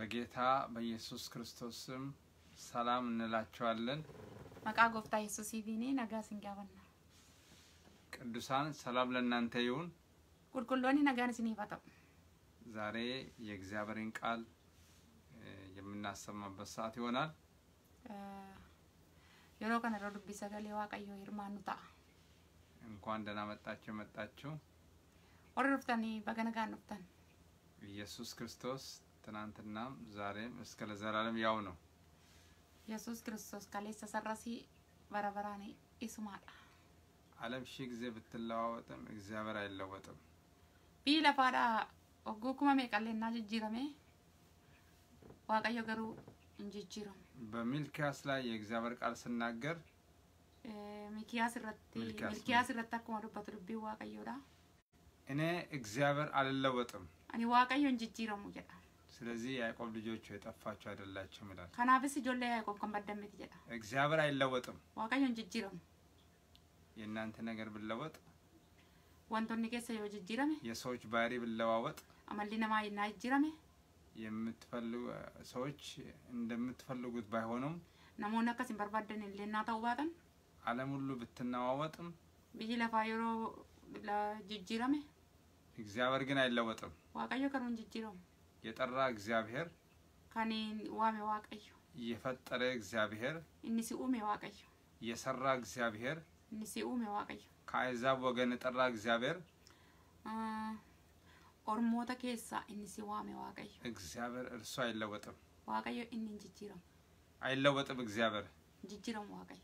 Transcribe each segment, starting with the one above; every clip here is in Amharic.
በጌታ በኢየሱስ ክርስቶስ ስም ሰላም እንላቸዋለን። መቃ ጎፍታ ኢየሱስ ይቪኔ ነጋ ስንጋበና ቅዱሳን ሰላም ለእናንተ ይሁን። ቁልቁሎኒ ነጋን ስኒፈተው ዛሬ የእግዚአብሔርን ቃል የምናሰማበት ሰዓት ይሆናል። የሮ ከነሮ ዱቢ ሰገሌ ዋቀዮ ሂርማኑ ታአ እንኳን ደህና መጣችሁ መጣችሁ። ወር ዱፍተኒ በገነጋን ዱፍተን ኢየሱስ ክርስቶስ ትናንትና ዛሬም እስከ ለዘላለም ያው ነው። ኢየሱስ ክርስቶስ ከሌሰ ተሰራሲ በረበራኔ ኢስማዳ ዓለም ሺህ ጊዜ ብትለዋወጥም እግዚአብሔር አይለወጥም። ቢለፋዳ ወጉኩማ ሜቀሌና ጅጅረሜ ዋቀዮ ገሩ እንጅጅረም በሚልኪያስ ላይ የእግዚአብሔር ቃል ስናገር ሚልኪያስ ረቲ ሚልኪያስ ረታ ኩማ ዱበቱ ዱቢ ዋቀዮዳ እኔ እግዚአብሔር አልለወጥም። አኒ ዋቀዮ እንጅጅረሙ jedha. ስለዚህ የያዕቆብ ልጆች የጠፋችሁ አይደላችሁም ይላል። ከናብስ ጆለ ያዕቆብ ከመደምት ይላል። እግዚአብሔር አይለወጥም። ዋቀኝ ጅጅረም የእናንተ ነገር ብለወጥ ወንቶን ከሰ ይጅጅረም የሰዎች ባህሪ ብለዋወጥ አመሊነማ ይናጅረም የምትፈልጉ ሰዎች እንደምትፈልጉት ባይሆኑም ነሞነ ከሲን በርባደን ለና ተውባጠን ዓለም ሁሉ ብትናዋወጥም ቢይ ለፋይሮ ለጅጅረም እግዚአብሔር ግን አይለወጥም። ዋቀኝ ከሩን ጅጅረም የጠራ እግዚአብሔር ከኔን ዋሜ ዋቀዩ የፈጠረ እግዚአብሔር እንሲ ኡሜ ዋቀዩ የሰራ እግዚአብሔር እንሲ ኡሜ ዋቀዩ ከአሕዛብ ወገን የጠራ እግዚአብሔር ኦርሞተ ኬሳ እንሲ ዋሜ ዋቀዩ እግዚአብሔር እርሱ አይለወጥም። ዋቀዩ እንን ጅጅረም አይለወጥም። እግዚአብሔር ጅጅረም ዋቀዩ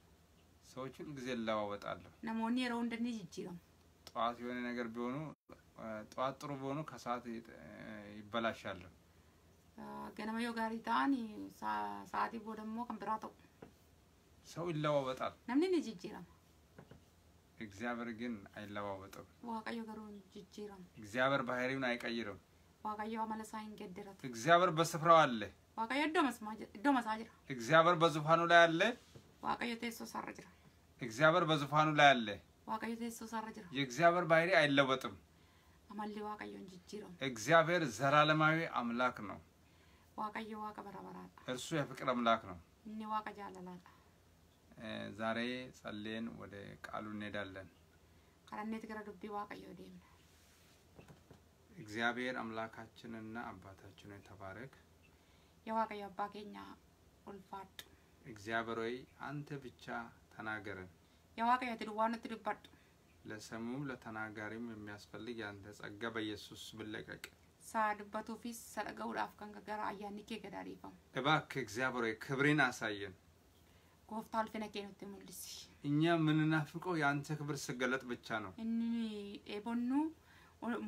ሰዎች ሁልጊዜ እለዋወጣለሁ። ነሞኒ የረው እንደኒ ጅጅረም ጠዋት የሆነ ነገር ቢሆኑ ጠዋት ጥሩ ቢሆኑ ከሰዓት ይበላሻል። ገነመዮ ጋሪ ታኒ ሰዓቲ ቦ ደሞ ከምብራቶ ሰው ይለዋወጣል። ነምን ጅጅራም እግዚአብሔር ግን አይለዋወጥም። ዋቀዮ ገሩ ጅጅራም እግዚአብሔር ባህሪውን አይቀይርም። ዋቀዮ አመለሳ ይንገድረት እግዚአብሔር በስፍራው አለ። ዋቀዮ ዶ መሳጅራ እግዚአብሔር በዙፋኑ ላይ አለ። ዋቀዮ ቴሶ ሳረጅራ እግዚአብሔር በዙፋኑ ላይ አለ። የእግዚአብሔር ባህሪ አይለወጥም። እግዚአብሔር ዘላለማዊ አምላክ ነው። እርሱ የፍቅር አምላክ ነው። ዛሬ ጸልየን ወደ ቃሉ እንሄዳለን። እግዚአብሔር አምላካችንና አባታችን ተባረክ። የዋቀዮ አባ ኬኛ እግዚአብሔር ሆይ አንተ ብቻ ተናገረን። የዋቀ የትድዋነ ትድባድ ለሰሙም ለተናጋሪም የሚያስፈልግ ያንተ ጸጋ በኢየሱስ ብለቀቅ ሳድበቱፊ ሰለገውዳፍ ከንከ ገራ አያኒኬ ገዳሪፈም እባክ እግዚአብሔር ክብሬን አሳየን። ጎፍታ አልፍነ ኬኑት ሙልሲ እኛ ምንናፍቀው የአንተ ክብር ስገለጥ ብቻ ነው። እኒ ኤቦኑ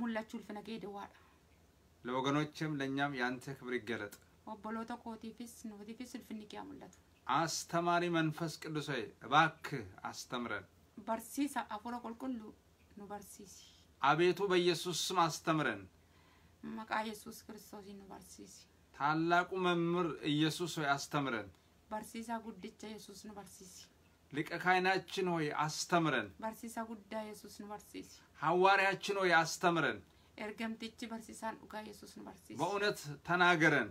ሙላችሁ ልፍነ ኬ ደዋዳ ለወገኖችም ለእኛም የአንተ ክብር ይገለጥ ኦቦሎተ ኮቲፊስ ኖቲፊስ ልፍንቄ አሙለቱ አስተማሪ መንፈስ ቅዱስ ሆይ እባክህ አስተምረን። በርሲሳ አፎሮ ቁልቁሉ ኑ በርሲሲ አቤቱ በኢየሱስ ስም አስተምረን። መቃ ኢየሱስ ክርስቶስ ኑ በርሲሲ ታላቁ መምህር ኢየሱስ ሆይ አስተምረን። በርሲሳ ጉድቻ ኢየሱስ ኑ በርሲሲ ሊቀ ካህናችን ሆይ አስተምረን። በርሲሳ ጉዳ ኢየሱስ ኑ በርሲሲ ሐዋርያችን ሆይ አስተምረን። ኤርገምቲቺ በርሲሳን ዱጋ ኢየሱስ ኑ በርሲሲ በእውነት ተናገረን።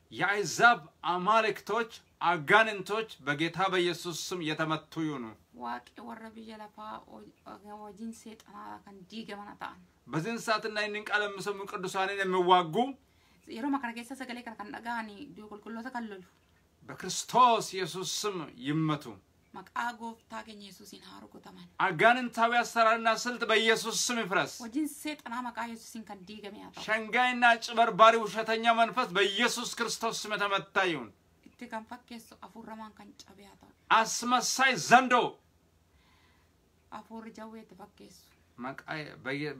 የአሕዛብ አማልክቶች አጋንንቶች በጌታ በኢየሱስ ስም የተመቱ ይሁኑ። በዚህን ሰዓትና ይህንን ቃል የምሰሙ ቅዱሳንን የሚዋጉ yeroo makana keessa sagalee በክርስቶስ ኢየሱስ ስም ይመቱ። አጋንንታዊ አሰራርና ስልት በኢየሱስ ስም ይፍረስ። ሸንጋይና ጭበርባሪ ውሸተኛ መንፈስ በኢየሱስ ክርስቶስ ስም የተመታ ይሁን። አስመሳይ ዘንዶ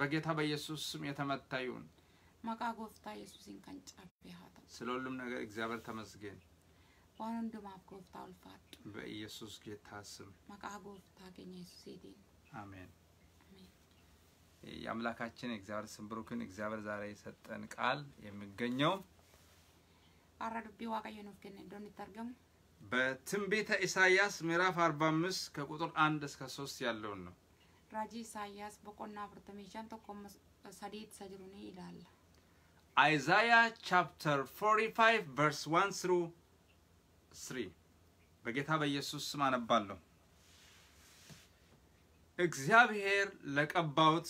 በጌታ በኢየሱስ ስም የተመታ ይሁን። መቃ ጎፍታ ኢየሱስን ከን ጨቤ ስለ ሁሉም ነገር እግዚአብሔር ተመስገን። ዋን ሁንዱማፍ ጎፍታ ኡልፋት በኢየሱስ ጌታ ስም መቃጎር ታገኘ ኢየሱስ አሜን። የአምላካችን እግዚአብሔር ስም ብሩክን እግዚአብሔር ዛሬ የሰጠን ቃል የሚገኘው አራ ዱቤ ዋቀዮ ነው ግን በትንቢተ ኢሳይያስ ምዕራፍ 45 ከቁጥር 1 እስከ 3 ያለውን ነው። ራጂ ኢሳይያስ በቆና ፍርተሜሻን ተቆም ሰዴት ሰጅሩኒ ይላል። አይዛያ ቻፕተር 45 ቨርስ 1 ስሩ 3 በጌታ በኢየሱስ ስም አነባለሁ። እግዚአብሔር ለቀባውት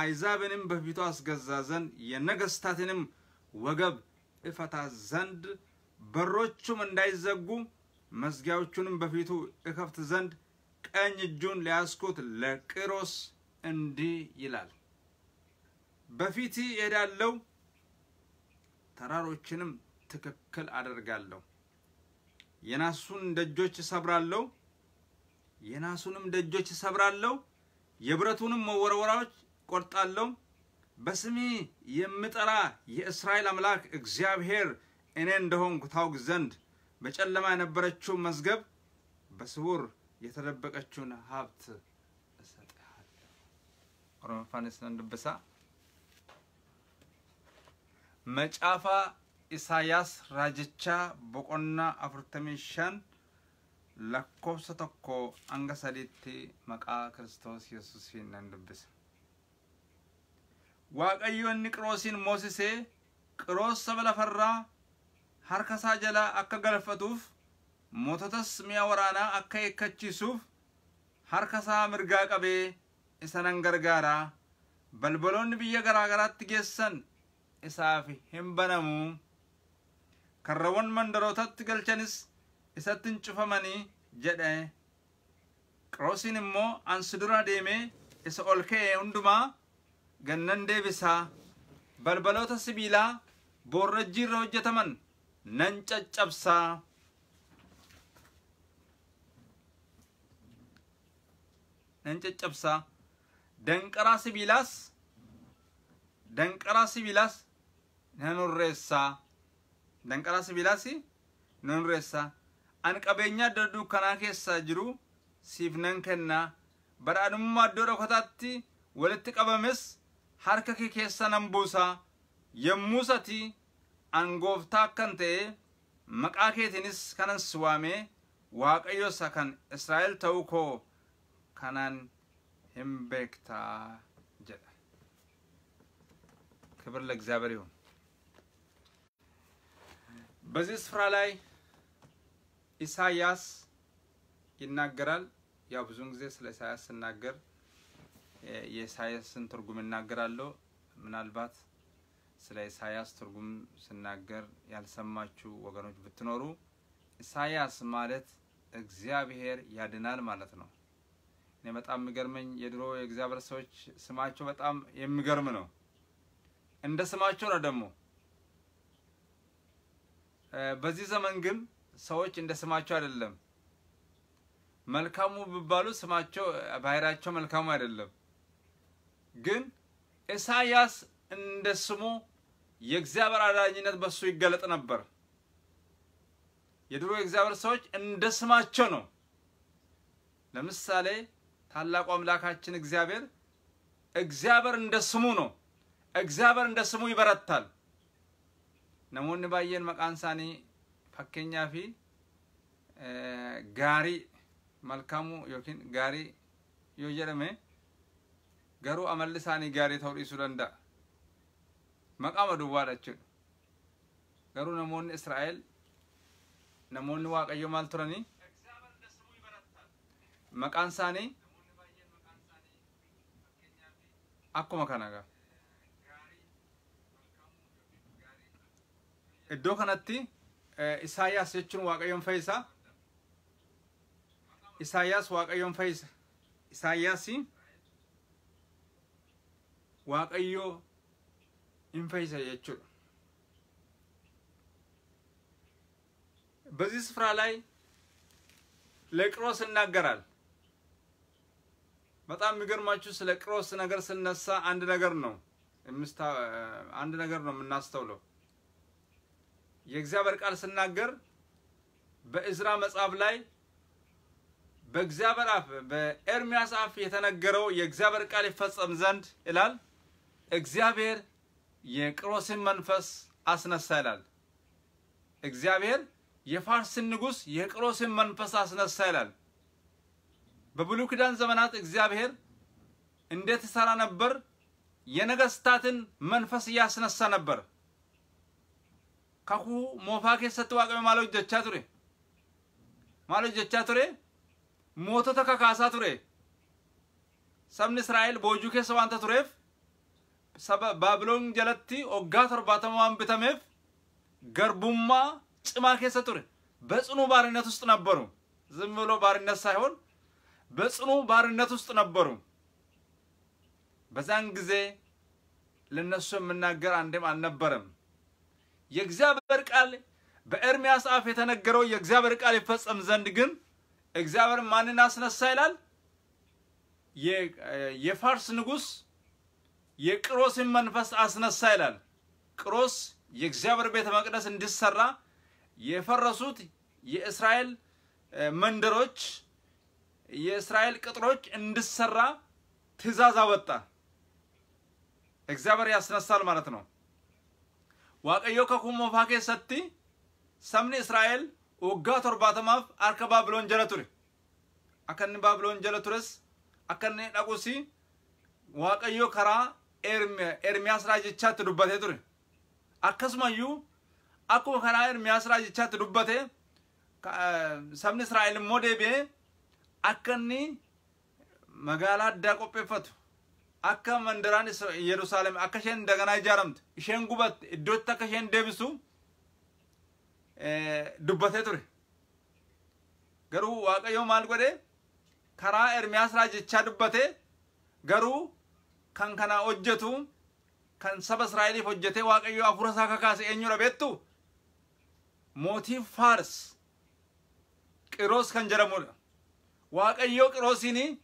አይዛብንም በፊቱ አስገዛ ዘንድ የነገስታትንም ወገብ እፈታ ዘንድ በሮቹም እንዳይዘጉ መዝጊያዎቹንም በፊቱ እከፍት ዘንድ ቀኝ እጁን ሊያስኩት ለቅሮስ እንዲህ ይላል፣ በፊት እሄዳለሁ፣ ተራሮችንም ትክክል አደርጋለሁ የናሱን ደጆች ሰብራለሁ፣ የናሱንም ደጆች ሰብራለሁ፣ የብረቱንም መወርወራዎች ቆርጣለሁ። በስሜ የምጠራ የእስራኤል አምላክ እግዚአብሔር እኔ እንደሆንኩ ታውቅ ዘንድ በጨለማ የነበረችው መዝገብ በስውር የተደበቀችውን ሀብት እሰጥሃለሁ። ኦሮሞፋኔስ ነንድብሳ መጫፋ Isaayaas Raajichaa boqonnaa afurtamii shan lakkoofsa tokko hanga sadiitti maqaa Kiristoos Yesuusiin nan dubbisa. waaqayyoonni qiroosiin moosisee qiroos saba lafarraa harka isaa jalaa akka galfatuuf moototas mi'a waraanaa akka eekkachiisuuf harka isaa mirgaa qabee isa nan gargaaraa balbaloonni biyya garaagaraatti geessan isaaf hin banamu. karrawwan mandarootatti galchanis isattiin cufamanii jedhe qiroosiin immoo ansi dura deemee isa ol ka'e hundumaa gannan deebisaa balbaloota sibiilaa boorrajjii irra hojjetaman nan caccabsaa nan caccabsaa danqaraa sibiilaas danqaraa sibiilaas nan hurreessaa danqaraa sibiilaas nan dureessa an qabeenya adda dukkanaa keessaa jiru siif nan kennaa badhaadhummaa iddoo dhokotaatti walitti qabames harka kee keessa nan buusa yommuu sati an gooftaa akkan ta'e maqaa keetiinis kanan si waamee waaqayyo isa kan israa'el ta'uu koo kanan hin beektaa jedha ክብር ለእግዚአብሔር ይሁን በዚህ ስፍራ ላይ ኢሳያስ ይናገራል። ያው ብዙውን ጊዜ ስለ ኢሳያስ ስናገር የኢሳያስን ትርጉም እናገራለሁ። ምናልባት ስለ ኢሳያስ ትርጉም ስናገር ያልሰማችሁ ወገኖች ብትኖሩ ኢሳያስ ማለት እግዚአብሔር ያድናል ማለት ነው። እኔ በጣም የሚገርመኝ የድሮ የእግዚአብሔር ሰዎች ስማቸው በጣም የሚገርም ነው። እንደ ስማቸው ነው ደግሞ በዚህ ዘመን ግን ሰዎች እንደ ስማቸው አይደለም። መልካሙ ቢባሉ ስማቸው ባህሪያቸው መልካሙ አይደለም። ግን ኢሳያስ እንደ ስሙ የእግዚአብሔር አዳኝነት በሱ ይገለጥ ነበር። የድሮ የእግዚአብሔር ሰዎች እንደ ስማቸው ነው። ለምሳሌ ታላቁ አምላካችን እግዚአብሔር እግዚአብሔር እንደ ስሙ ነው። እግዚአብሔር እንደ ስሙ ይበረታል። namoonni baay'een maqaan isaanii fakkeenyaa fi gaarii malkaamuu yookiin gaarii yoo jedhame garuu amalli isaanii gaarii ta'uu dhiisuu danda'a. Maqaama duwwaadha jechuudha. Garuu namoonni Israa'el namoonni Waaqayyo maal turanii? Maqaan isaanii akkuma kana gaafa. Iddoo kanatti Isaayyaas jechuun Waaqayyoon fayyisa. Isaayyaas Waaqayyoon fayyisa. Isaayyaas Waaqayyoo hin fayyisa jechuudha. በዚህ ስፍራ ላይ ለቅሮስ እናገራል። በጣም የሚገርማችሁ ስለ ቅሮስ ነገር ስነሳ አንድ ነገር ነው አንድ ነገር ነው የምናስተውለው። የእግዚአብሔር ቃል ስናገር በእዝራ መጽሐፍ ላይ በእግዚአብሔር አፍ በኤርሚያስ አፍ የተነገረው የእግዚአብሔር ቃል ይፈጸም ዘንድ ይላል። እግዚአብሔር የቅሮስን መንፈስ አስነሳ ይላል። እግዚአብሔር የፋርስን ንጉሥ የቅሮስን መንፈስ አስነሳ ይላል። በብሉይ ኪዳን ዘመናት እግዚአብሔር እንዴት ይሠራ ነበር? የነገስታትን መንፈስ እያስነሳ ነበር። kakuu moofaa keessatti waaqame maal hojjechaa ture maal hojjechaa ture mootota kakaasaa ture sabni israa'el boojuu keessa waanta tureef saba baabiloon jalatti oggaa torbaatama waan bitameef garbummaa cimaa keessa ture በጽኑ ባርነት ውስጥ ነበሩ። ዝም ብሎ ባርነት ሳይሆን በጽኑ ባርነት ውስጥ ነበሩ። በዛን ጊዜ ለነሱ የምናገር አንድም አልነበረም። የእግዚአብሔር ቃል በኤርሚያስ አፍ የተነገረው የእግዚአብሔር ቃል ይፈጸም ዘንድ ግን እግዚአብሔር ማንን አስነሳ ይላል? የፋርስ ንጉስ የቅሮስን መንፈስ አስነሳ ይላል። ቅሮስ የእግዚአብሔር ቤተ መቅደስ እንዲሰራ የፈረሱት የእስራኤል መንደሮች የእስራኤል ቅጥሮች እንዲሰራ ትእዛዝ አወጣ። እግዚአብሔር ያስነሳል ማለት ነው። waaqayyo kakuu moofaa keessatti sabni israa'el waggaa torbaatamaaf harka baabiloon jala ture akka inni baabiloon jala tures akka inni dhaqus waaqayyo karaa ermiyaas raajichaatti dubbatee ture akkasumayyuu akkuma karaa ermiyaas raajichaatti dubbate sabni israa'el immoo deebi'ee akka inni magaalaa addaa qopheeffatu akka mandaraan Yerusaalem akka isheen daganaa ijaaramtu isheen gubatte iddootti akka isheen deebisu dubbatee ture. Garuu waaqayyoo maal godhee karaa Ermiyaas raajichaa dubbate garuu kan kana hojjetu kan saba Israa'eliif hojjetee waaqayyoo afur isaa kakaase eenyudha beektu mootii Faars Qiroos kan jedhamudha. waaqayyoo Qiroosiin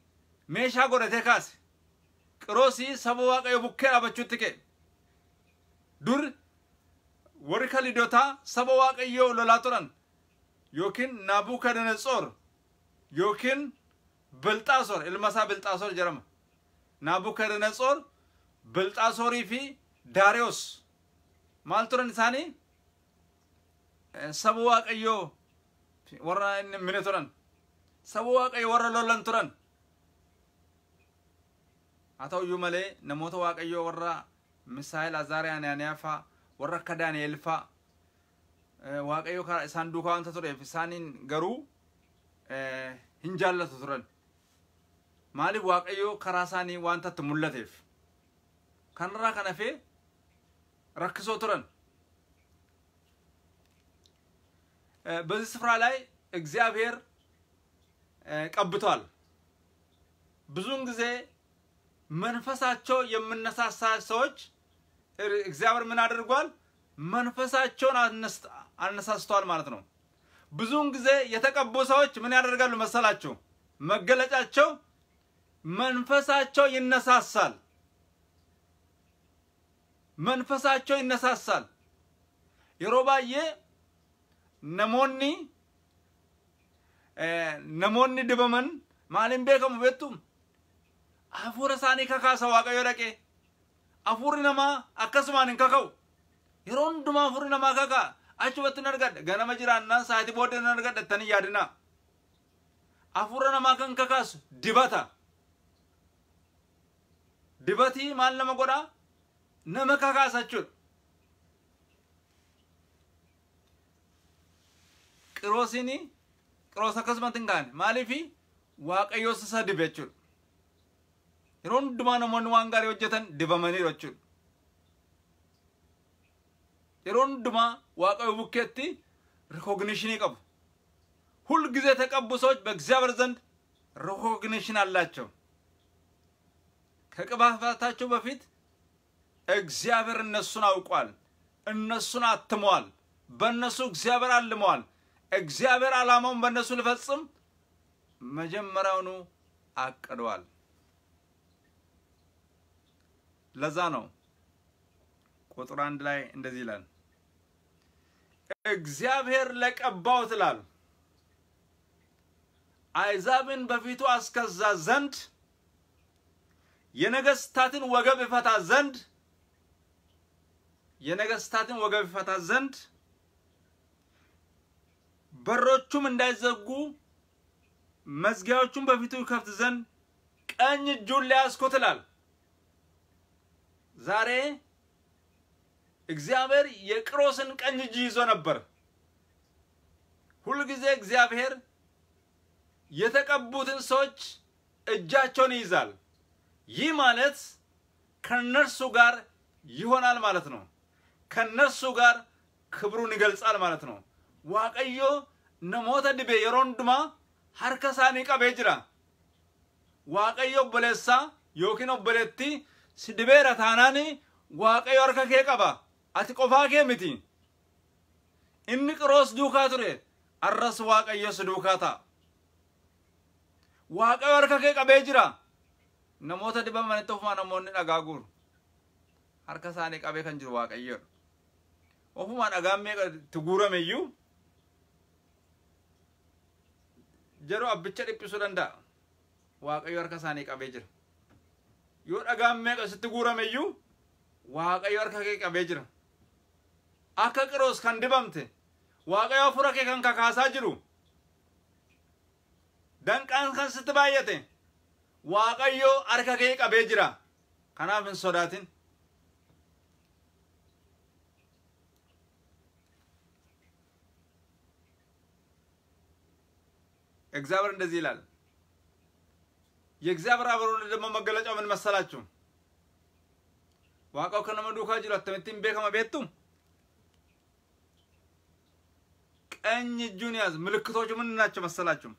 meeshaa godhatee kaase. qiroosi saba waaqayyo bukkee dhaabachuutti ka'e dur warri kalidotaa saba waaqayyoo lolaa turan yookiin naabukadanetsoor yookiin bilxaasoor ilma isaa bilxaasoor jedhama naabukadanetsoor bilxaasoorii fi daariyoos maal turan isaanii saba waaqayyoo warra inni mine turan saba waaqayyo warra lolan turan haa ta'uyyuu malee namoota waaqayyoo warra misaa'el azaari anaaniyaa fa'a warra akka daani'el fa'a karaa isaan duukaa wanta tureef isaaniin garuu hin jaallatu turan maaliif waaqayyoo karaa isaanii wanta itti mul'ateef kanarraa kan hafee rakkisoo turan በዚህ ስፍራ ላይ እግዚአብሔር ቀብቷል። ብዙውን ጊዜ መንፈሳቸው የምነሳሳ ሰዎች እግዚአብሔር ምን አድርጓል? መንፈሳቸውን አነሳስተዋል ማለት ነው። ብዙውን ጊዜ የተቀቡ ሰዎች ምን ያደርጋሉ መሰላችሁ? መገለጫቸው መንፈሳቸው ይነሳሳል። መንፈሳቸው ይነሳሳል። የሮባዬ ነሞኒ ነሞኒ ድበመን ማሊም ቤከሙ ቤቱም hafuura isaanii kakaasa waaqayyo dhaqee hafuurri namaa akkasumaan hin kaka'u yeroo hundumaa hafuurri namaa kaka'a achumatti hin argadha ganama jiraannaa sa'aatii booddee hin argadha ittanii yaadinaa hafuura namaa kan kakaasu dibata dibatii maal nama godhaa nama kakaasa jechuudha qiroosiin qiroos akkasumatti hin kaane maaliif waaqayyoos isa dibe jechuudha yeroo hundumaa namoonni waan gaarii hojjetan dibamanii jechuudha. Yeroo hundumaa waaqayyo bukkeetti ሪኮግኒሽን ይቀቡ ሁልጊዜ የተቀቡ ሰዎች በእግዚአብሔር ዘንድ ሪኮግኒሽን አላቸው። ከቅባታቸው በፊት እግዚአብሔር እነሱን አውቋል፣ እነሱን አትመዋል፣ በእነሱ እግዚአብሔር አልመዋል። እግዚአብሔር ዓላማውን በእነሱ ሊፈጽም መጀመሪያውኑ አቅደዋል። ለዛ ነው ቁጥር አንድ ላይ እንደዚህ ይላል፣ እግዚአብሔር ለቀባው ትላል አይዛብን በፊቱ አስከዛ ዘንድ የነገስታትን ወገብ ይፈታ ዘንድ የነገስታትን ወገብ ይፈታ ዘንድ በሮቹም እንዳይዘጉ መዝጊያዎቹም በፊቱ ይከፍት ዘንድ ቀኝ እጁን ትላል። ዛሬ እግዚአብሔር የቅሮስን ቀኝ እጅ ይዞ ነበር። ሁልጊዜ እግዚአብሔር የተቀቡትን ሰዎች እጃቸውን ይይዛል። ይህ ማለት ከነርሱ ጋር ይሆናል ማለት ነው። ከነርሱ ጋር ክብሩን ይገልጻል ማለት ነው። ዋቀዮ ነሞተ ድቤ የሮንድማ ሀርከሳኒ ቀቤ ጅራ ዋቀዮ በሌሳ ዮኪን በሌቲ si dhibeera taanaan waaqayyo harka kee qaba ati qofaa kee miti inni qiroos duukaa ture arras waaqayyo si duukaa ta'a waaqayyo harka kee qabee jira namoota dhibamanitti ofuma namoonni dhagaa guuru harka isaanii qabee kan jiru waaqayyoodha ofuma dhagaan meeqa itti guurame iyyuu jedhu abbicha dhiphisuu danda'a waaqayyo harka isaanii qabee jira yoo dhagaan meeqa sitti guurame iyyuu waaqayyo harka kee qabee jira akka qiroos kan dibamte waaqayyo afura kee kan kakaasaa jiru danqaan kan sitti baay'ate waaqayyo harka kee qabee jira kanaaf hin sodaatin እግዚአብሔር እንደዚህ ይላል የእግዚአብሔር አብ ደግሞ መገለጫው ምን መሰላችሁ? ዋቀው ከነመዱ ካጅሉ አተምቲን ቤከማ ቤቱ ቀኝ እጁን ያዝ። ምልክቶቹ ምን ናቸው መሰላችሁ?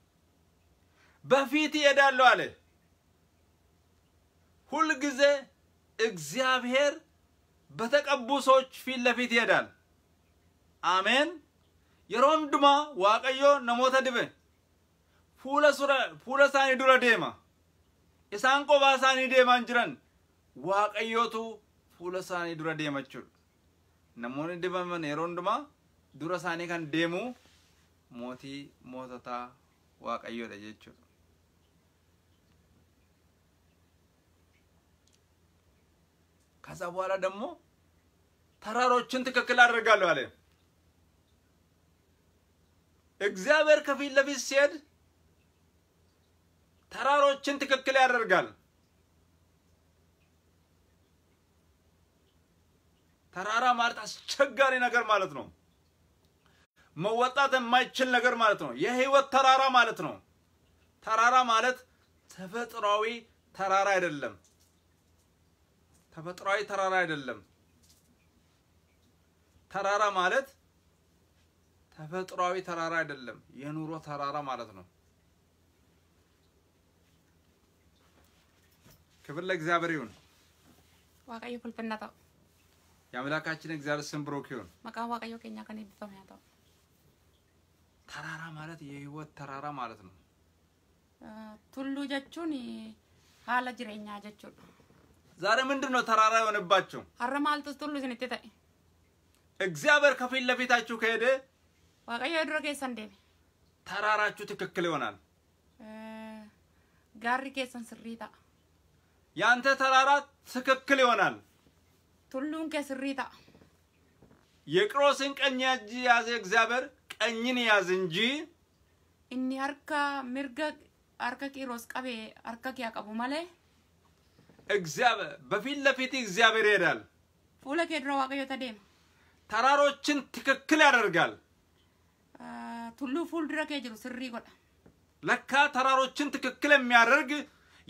በፊት ይሄዳለሁ አለ። ሁልጊዜ እግዚአብሔር በተቀቡ ሰዎች ፊት ለፊት ይሄዳል። አሜን። የሮንድማ ድማ ዋቀዮ ነሞተ ድበ ፉለ ሱረ ፉለ ሳኒ ዱረ ዴማ isaan qofaa isaanii deemaan jiran waaqayyootu fuula isaanii dura deema jechuudha. Namoonni dibaman yeroo hundumaa dura isaanii kan deemu mootii moototaa waaqayyoodha jechuudha. ከዛ በኋላ ደግሞ ተራሮችን ትክክል argaa jirra. Egzaabeer kafiin ለፊት ሲሄድ ተራሮችን ትክክል ያደርጋል። ተራራ ማለት አስቸጋሪ ነገር ማለት ነው። መወጣት የማይችል ነገር ማለት ነው። የህይወት ተራራ ማለት ነው። ተራራ ማለት ተፈጥሯዊ ተራራ አይደለም። ተፈጥሯዊ ተራራ አይደለም። ተራራ ማለት ተፈጥሯዊ ተራራ አይደለም። የኑሮ ተራራ ማለት ነው። ክብር ለእግዚአብሔር ይሁን። waaqayyo kulphinna ta'u. የአምላካችን እግዚአብሔር ስም ብሩክ ይሁን። መቃ waaqayyo ከኛ ከኔ eebbifame haa ተራራ ማለት የህይወት ተራራ ማለት ነው። ቱሉ ጀቹን ሀለ ጅሬኛ ጀቹን ዛሬ ምንድን ነው ተራራ የሆነባችሁ? ሀረ ማልጡስ ቱሉ ስንት እግዚአብሔር ከፊት ለፊታችሁ ከሄደ waaqayyo dura keessan deeme ተራራችሁ ትክክል ይሆናል። ጋሪ ከሰን ስሪታ ያንተ ተራራ ትክክል ይሆናል። ቱሉን ከስሪታ የቅሮስን ቀኝ እጅ ያዘ እግዚአብሔር ቀኝን ያዝ እንጂ እኒ አርካ ምርገ አርካ ቂሮስ ቀቤ አርካ ኪያ ማለ እግዚአብሔር በፊት ለፊት እግዚአብሔር ይሄዳል። ፉለ ኬድሮ ዋቀዮ ተደም ተራሮችን ትክክል ያደርጋል። ቱሉ ፉል ድረከ ጅሩ ስሪ ጎዳ ለካ ተራሮችን ትክክል የሚያደርግ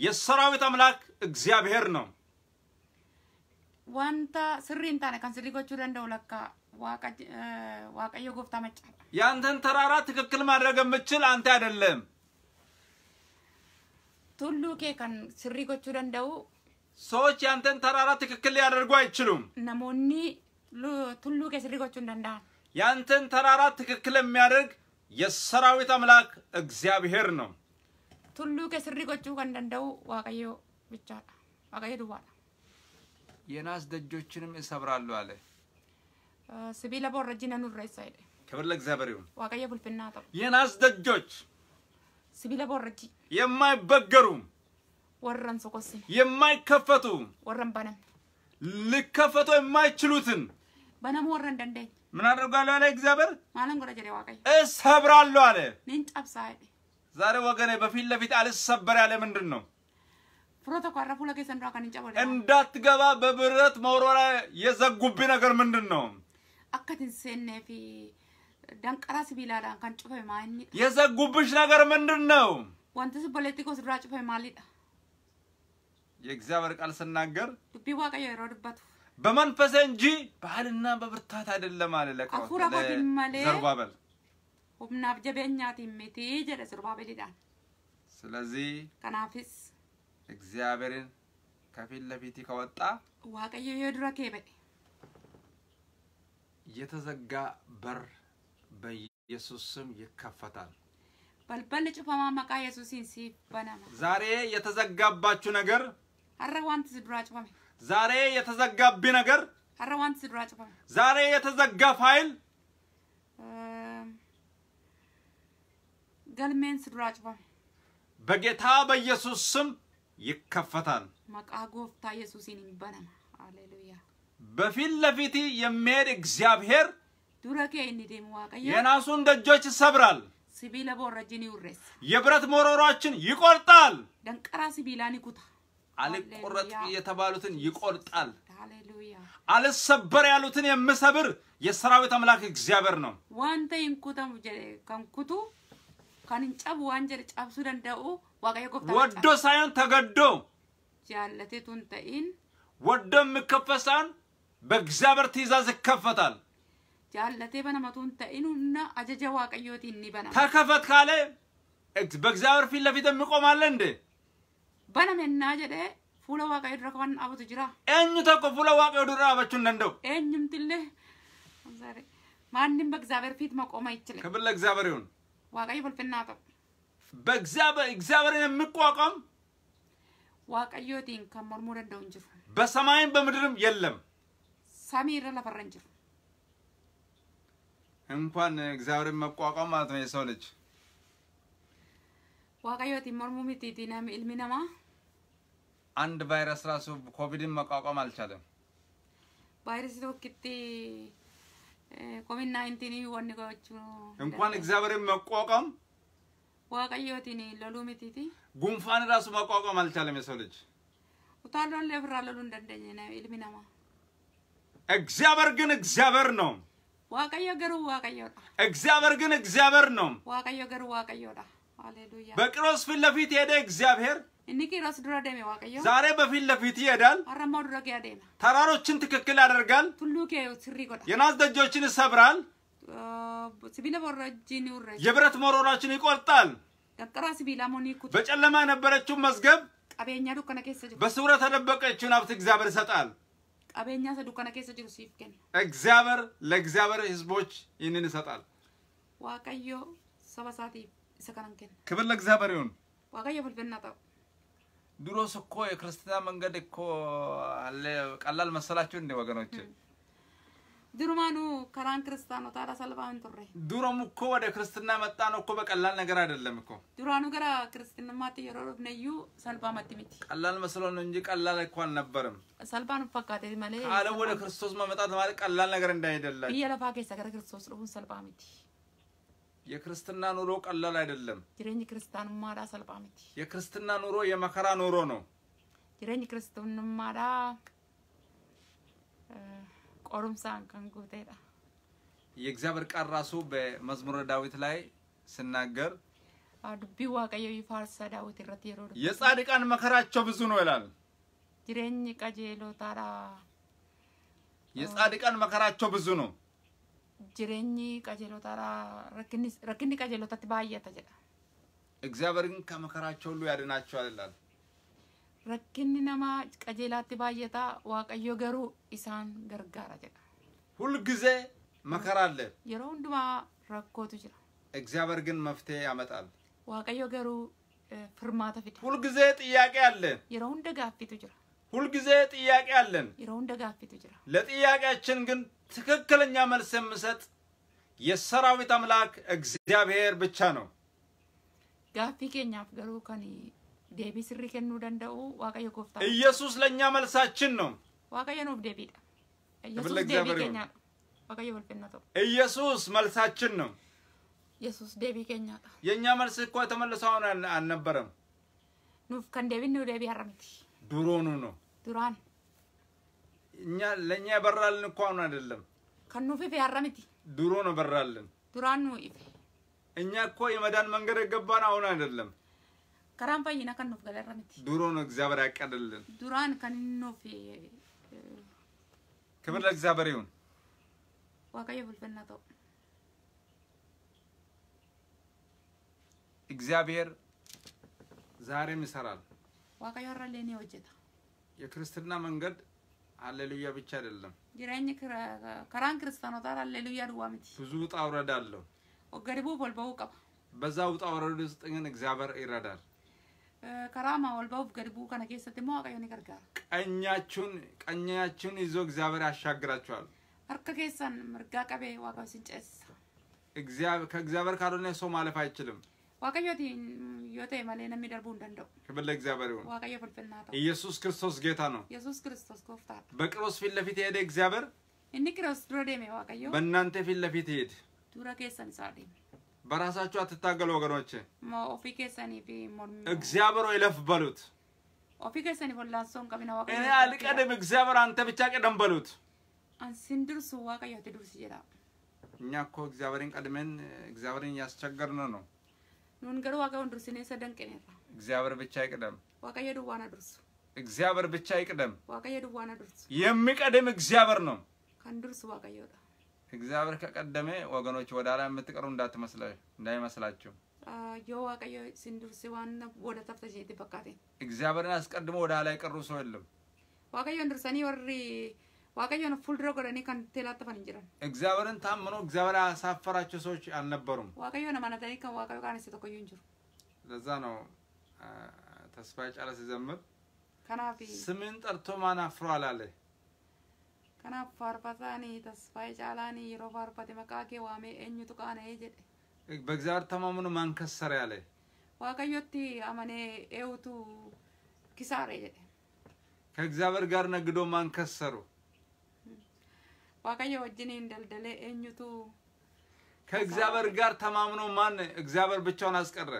የሰራዊት አምላክ እግዚአብሔር ነው። ዋንታ ስሪ እንታነ ከን ስሪ ጎቹ ደንደው ለካ ዋቀዮ ጎፍታ መጫ ያንተን ተራራ ትክክል ማድረግ የምችል አንተ አይደለም። ቱሉ ኬ ከን ስሪ ደንደው ሰዎች ያንተን ተራራ ትክክል ሊያደርጉ አይችሉም። ነሞኒ ቱሉ ኬ ስሪ ደንዳ ያንተን ተራራ ትክክል የሚያደርግ የሰራዊት አምላክ እግዚአብሔር ነው። tulluu keessirri gochuu kan danda'u ብቻ waaqayyo duwwaadha የናስ ደጆችንም እሰብራለሁ አለ። ሲቢላ ቦር ረጂነኑ ሄደ ክብር ለእግዚአብሔር ይሁን። ዋቀየ ቡልፍና ጠው የናስ ደጆች ሲቢላ ቦር የማይበገሩ ወረን ሶኮስን የማይከፈቱ ወረን ባነን ሊከፈቱ የማይችሉትን በነም ወረን ደንደኝ ምን አደርጋለሁ አለ እግዚአብሔር ማለም ጎረጀሬ ዋቀየ እሰብራለሁ አለ ኒን ሄደ ዛሬ ወገኔ በፊት ለፊት አልሰበር ያለ ምንድን ነው? እንዳትገባ በብረት መወርወሪያ የዘጉብ ነገር ምንድን ነው? ደንቀራ ሲቢላዳን ከን ጩፌ ማኒ የዘጉብሽ ነገር ምንድን ነው? ወንትስ ፖለቲኮስ ዱራ ጩፌ ማሊዳ የእግዚአብሔር ቃል ስናገር ዱቢ ዋቀዮ የሮ ድበቱ በመንፈስ እንጂ በኃይልና በብርታት አይደለም አለ ለቀ ዘርባበል humnaaf jabeenyaatiin miti jedhe zorbaabeliidhaan. Silazii. Kanaafis. Egziyaaberin ከፊት ለፊት ከወጣ waaqayyo yoo dura kee ba'e የተዘጋ በር በኢየሱስ ስም ይከፈታል። balballi cufamaa maqaa yesuusiin siif banama. ዛሬ የተዘጋባችሁ ነገር har'a wanti si duraa cufame ዛሬ የተዘጋቢ ነገር har'a wanti si duraa cufame ዛሬ የተዘጋ ፋይል ገልሜን ስዱራጭባ በጌታ በኢየሱስ ስም ይከፈታል። መቃ ጎፍታ ኢየሱስን ይባላል። ሃሌሉያ። በፊት ለፊት የሚሄድ እግዚአብሔር ዱረኬ እንዴም ዋቀየ የናሱን ደጆች ይሰብራል። ሲቢለ ቦረጅን ይውሬስ የብረት መሮሯችን ይቆርጣል። ደንቀራ ሲቢላን ይኩታ አልቆረጥ የተባሉትን ይቆርጣል። ሃሌሉያ አልሰበር ያሉትን የምሰብር የሰራዊት አምላክ እግዚአብሔር ነው። ዋንተ ይንኩተም ከንኩቱ kan hin cabu waan jedhe cabsuu danda'u waaqayyo gooftaa ወዶ ሳይሆን ተገዶ jaallateetu hin ta'in ወዶ የሚከፈት ሳይሆን በእግዚአብሔር ትእዛዝ ይከፈታል። ጃለቴ በነመቱ hin ta'in humna ajaja waaqayyootiin ni banama። ተከፈት ካለ በእግዚአብሔር ፊት ለፊት የሚቆም አለ እንዴ? በነመና ጀደ fuula waaqayyo dura kan dhaabatu jira. Eenyu tokko fuula waaqayyo dura dhaabachuu hin danda'u. Eenyumtillee maannin በእግዚአብሔር ፊት መቆም አይችልም። ክብር ለእግዚአብሔር ይሁን። ዋቀይ ፍልፍናቶ በእግዚአብሔር የሚቋቋም ዋቀዮቲን ከመርሙ ደደው እንጅሩ በሰማይም በምድርም የለም ሰሚር ለፈረ እንኳን እግዚአብሔር መቋቋም ማለት ነው። የሰው ልጅ ዋቀዮቲ መርሙ ሚቲቲነም ኢልሚነማ አንድ ቫይረስ ራሱ ኮቪድን መቋቋም አልቻለም። ቫይረስ ዶክቲ ኮቪድ ናይንቲን ወንጎቹ እንኳን እግዚአብሔርን መቋቋም ዋቀዮቲን ለሉ ሚቲቲ ጉንፋን ራሱ መቋቋም አልቻለም የሰው ልጅ ኡታዶን ለብራ ለሉ እንደንደኝ ነው ኢልሚ ነማ እግዚአብሔር ግን እግዚአብሔር ነው። ዋቀዮ ገሩ ዋቀዮ እግዚአብሔር ግን እግዚአብሔር ነው። ዋቀዮ ገሩ ዋቀዮ ሃሌሉያ በቅሮስ ፊት ለፊት ሄደ እግዚአብሔር ራስ ዛሬ በፊት ለፊት ይሄዳል። ተራሮችን ትክክል ያደርጋል። የናስ ደጆችን ይሰብራል። የብረት መሮራችን ይቆርጣል። በጨለማ የነበረችውን መዝገብ በስውር የተደበቀችውን ሀብት እግዚአብሔር ይሰጣል። እግዚአብሔር ለእግዚአብሔር ህዝቦች ይህንን ይሰጣል። ክብር ለእግዚአብሔር ይሁን። ድሮስ እኮ የክርስትና መንገድ እኮ አለ ቀላል መሰላችሁ እንደ ወገኖች? ድሩማኑ ከራን ክርስቲያኖ ታዳ ሰልባን ቱሬ ድሮም እኮ ወደ ክርስትና መጣ ነው እኮ በቀላል ነገር አይደለም እኮ ዱራኑ ገራ ክርስትና ማት የሮሮ ነዩ ሰልባ ማትሚቲ ቀላል መስሎ ነው እንጂ ቀላል እኮ አልነበረም። ሰልባን ፈካቴ ማለት አለ ወደ ክርስቶስ መመጣት ማለት ቀላል ነገር እንዳይደለም እየለፋ ከሰ ገራ ክርስቶስ ለሁን ሰልባ ሚቲ የክርስትና ኑሮ ቀላል አይደለም። ጅሬኝ ክርስቲያኑማዳ ሰልጳምቲ የክርስትና ኑሮ የመከራ ኑሮ ነው። ጅሬኝ ክርስቲያኑማዳ ቆርምሳን ከንጉቴዳ የእግዚአብሔር ቃል ራሱ በመዝሙረ ዳዊት ላይ ስናገር ዱቢ ዋቀዮ ይፋርሰ ዳዊት ይረት የሮ የጻድቃን መከራቸው ብዙ ነው ይላል። ጅሬኝ ቀጄሎታዳ የጻድቃን መከራቸው ብዙ ነው። jireenyi qajeelotaa rakkinni qajeelotatti baay'ata jedha. እግዚአብሔር ግን ከመከራቸው ሁሉ ያድናቸዋል ይላል። rakkinni namaa qajeelaatti baay'ata waaqayyo garuu isaan gargaara jedha. Hulgizee መከራ አለ። yeroo hundumaa rakkootu jira. Egzaabariin maftee መፍትሄ ያመጣል። waaqayyo garuu firmaata fida. Hulgizee xiyyaaqee አለ። yeroo hunda gaaffiitu jira. ሁልጊዜ ጥያቄ አለን። ለጥያቄያችን ግን ትክክለኛ መልስ የምሰጥ የሰራዊት አምላክ እግዚአብሔር ብቻ ነው። ጋፊ ኬኛፍ ገሩ ከኒ ዴቢ ስሪ ከኑ ደንደው ዋቀዮ ጎፍታ ኢየሱስ ለእኛ መልሳችን ነው። ዋቀዮ ኑፍ ዴቢዳ ኢየሱስ ዴቢ ኬኛ ዋቀዮ ወልፍነቶ ኢየሱስ መልሳችን ነው። ኢየሱስ ዴቢ ኬኛ የእኛ መልስ እኮ የተመለሰው አሁን አልነበረም። ኑፍ ከን ዴቢ ኑ ዴቢ አረምቲ ድሮኑ ነው ዱራን እኛ ለእኛ ያበራልን እኮ አሁን አይደለም። ከኑፍ ኢፌ አራምቲ ድሮ ነው በራልን። ዱራን ነው ኢፌ እኛ እኮ የመዳን መንገድ የገባን አሁን አይደለም። ከራም ፈይና ከኑፍ ገለራምቲ ድሮ ነው እግዚአብሔር ያቀደልን። ዱራን ከኑፍ ክብር ለእግዚአብሔር ይሁን። ዋቀየ ብልፍና ተው እግዚአብሔር ዛሬም ይሰራል። ዋቀየ ወራሌ ወጀታ የክርስትና መንገድ አሌሉያ ብቻ አይደለም። ይረኝ ከራን ክርስቲያኖታር አሌሉያ ድዋምቲ ብዙ ውጣ ውረድ አለው። ወገድቡ ወልበው ቀባ በዛ ውጣ ውረድ ውስጥ ግን እግዚአብሔር ይረዳል። ከራማ ወልበው ገድቡ ከነ ኬሰት ሞ አቀዮኒ ገርጋር ቀኛችሁን ቀኛችሁን ይዞ እግዚአብሔር ያሻግራችኋል። ሀርከ ኬሰን ምርጋ ቀቤ ዋጋው ሲንጨስ ከእግዚአብሔር ካልሆነ ሰው ማለፍ አይችልም። ዋቀዮት ዮቴ ማለ ነሚደርቡ እንደንደው ክብር ለእግዚአብሔር ይሁን። ዋቀዮ ኢየሱስ ክርስቶስ ጌታ ነው። ኢየሱስ ክርስቶስ ጎፍታ በቅሮስ ፊት ለፊት እግዚአብሔር እኒ ዋቀዮ በእናንተ ፊት ለፊት በራሳችሁ አትታገሉ ወገኖቼ። ኦፊ እግዚአብሔር ለፍ በሉት። ኦፊ ሆላሶን ዋቀዮ እኔ እግዚአብሔር አንተ ብቻ ቀደም በሉት። ዋቀዮ እኛ እኮ እግዚአብሔርን ቀድመን እግዚአብሔርን እያስቸገርን ነው ኑን ገሩ ዋጋውን ድርሱ እኔ ሰደንቀኝ እግዚአብሔር ብቻ ይቅደም። ዋቀየ ድዋና ድርሱ እግዚአብሔር ብቻ ይቅደም። ዋቀየ ድዋና ድርሱ የሚቀድም እግዚአብሔር ነው። ከንድርሱ ዋቀየ ወዳ እግዚአብሔር ከቀደመ ወገኖች ወደ ኋላ የምትቀሩ እንዳትመስላ እንዳይመስላችሁ ዮ ዋቀየ ሲንድርሲ ዋና ወደ ተፍተሽ ይትበቃቴ እግዚአብሔርን አስቀድሞ ወደ ኋላ የቀሩ ሰው የለም። ዋቀየ እንድርሰኒ ወሪ ዋጋ የሆነ ፉል ድረግ ወደ እኔ ከንቴላ ተፈን ታምኖ እግዚአብሔር ያሳፈራቸው ሰዎች አልነበሩም። ዋጋ የሆነ ማለት እኔ ከዋጋ ጋር ነስ ተቆዩ እንጅሩ ለዛ ነው ተስፋ ጫለ ሲዘምር ከናፊ ስምን ጠርቶ ማን አፍሯል አለ ከናፍ ፋርፋሳኒ ተስፋ ጫላኒ ሮ ፋርፋት መቃኬ ዋሜ እኙ ቱቃነ ጀጥ በእግዚአብሔር ተማምኖ ማን ከሰረ አለ ዋቀዮቲ አመኔ ኤውቱ ኪሳሬ ጀጥ ጋር ነግዶ ማን ከሰሩ ዋቀየ ወጅኔን እንደልደለ እኝቱ ከእግዚአብሔር ጋር ተማምኖ ማን እግዚአብሔር ብቻውን አስቀረ?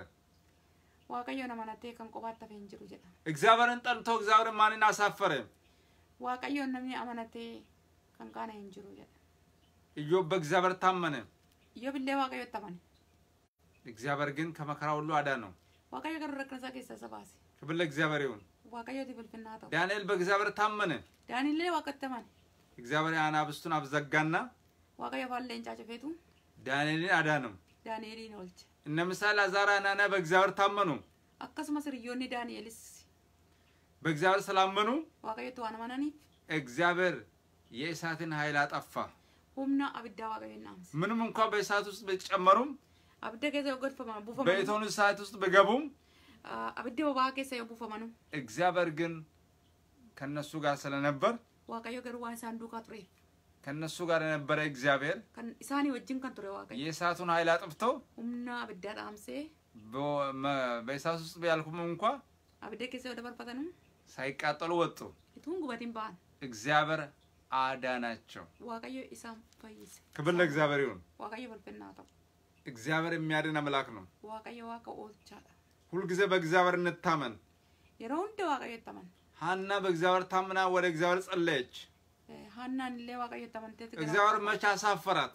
ዋቀየ ነማናቴ ከንቆባት ተፈንጅሩ ጀላ እግዚአብሔርን ጠልቶ እግዚአብሔር ማን አሳፈረ? ዋቀየ ነሚ አማናቴ ከንቃነ እንጅሩ ጀላ ኢዮብ በእግዚአብሔር ታመነ። ኢዮብ እንደ ዋቀየ ተማነ። እግዚአብሔር ግን ከመከራ ሁሉ አዳ ነው። ዋቀየ ጋር ረክረሰ ከሰ ሰባሲ ክብለ እግዚአብሔር ይሁን። ዋቀየ ዲብልፍናተው ዳንኤል በእግዚአብሔር ታመነ። ዳንኤል ለዋቀተማ ነው እግዚአብሔር አናብስቱን አብዘጋና ዋቀዮ ፋሌን ጫጭፌቱ ዳንኤልን አዳነው። ዳንኤል ወልቸ እነ ምሳሌ አዛራ አናንያ በእግዚአብሔር ታመኑ። አከሱመስ ርዮኒ ዳንኤልስ በእግዚአብሔር ስላመኑ ዋቀዮቱ ማናኒ እግዚአብሔር የእሳትን ኃይል አጠፋ። ሁምና አብዳ ዋቀየና ምንም እንኳን በእሳት ውስጥ ቢጨመሩም አብደ ከዛ ወገድፈማ ቡፈማ በእቶኑ ሰዓት ውስጥ ቢገቡም አብደ ወባከ ሰየ ቡፈማ ነው እግዚአብሔር ግን ከነሱ ጋር ስለነበር waaqayyo garuu waa isaan duukaa ture ከነሱ ጋር የነበረ እግዚአብሔር ኢሳኒ ወጅን ከን ቱሬ ዋቀ የእሳቱን ኃይል አጥፍቶ ሁምና አብዳ ጣምሴ በእሳት ውስጥ ቢያልኩም እንኳ አብደ ኬሴ ወደ በርፈተንም ሳይቃጠሉ ወጡ ቱን ጉበቲን በአል እግዚአብሔር አዳናቸው። ዋቀዮ ኢሳም ፈይስ ክብር ለእግዚአብሔር ይሁን። ዋቀዮ በልፍና ተው እግዚአብሔር የሚያድን አምላክ ነው። ዋቀዮ ዋቀ ኦልቻ ሁልጊዜ በእግዚአብሔር እንታመን። የረው ዋቀዮ ይታመን ሀና በእግዚአብሔር ታምና ወደ እግዚአብሔር ጸለየች። ሀናን ሌ ዋቀዮ ተመንቴ እግዚአብሔር መቼ አሳፈራት?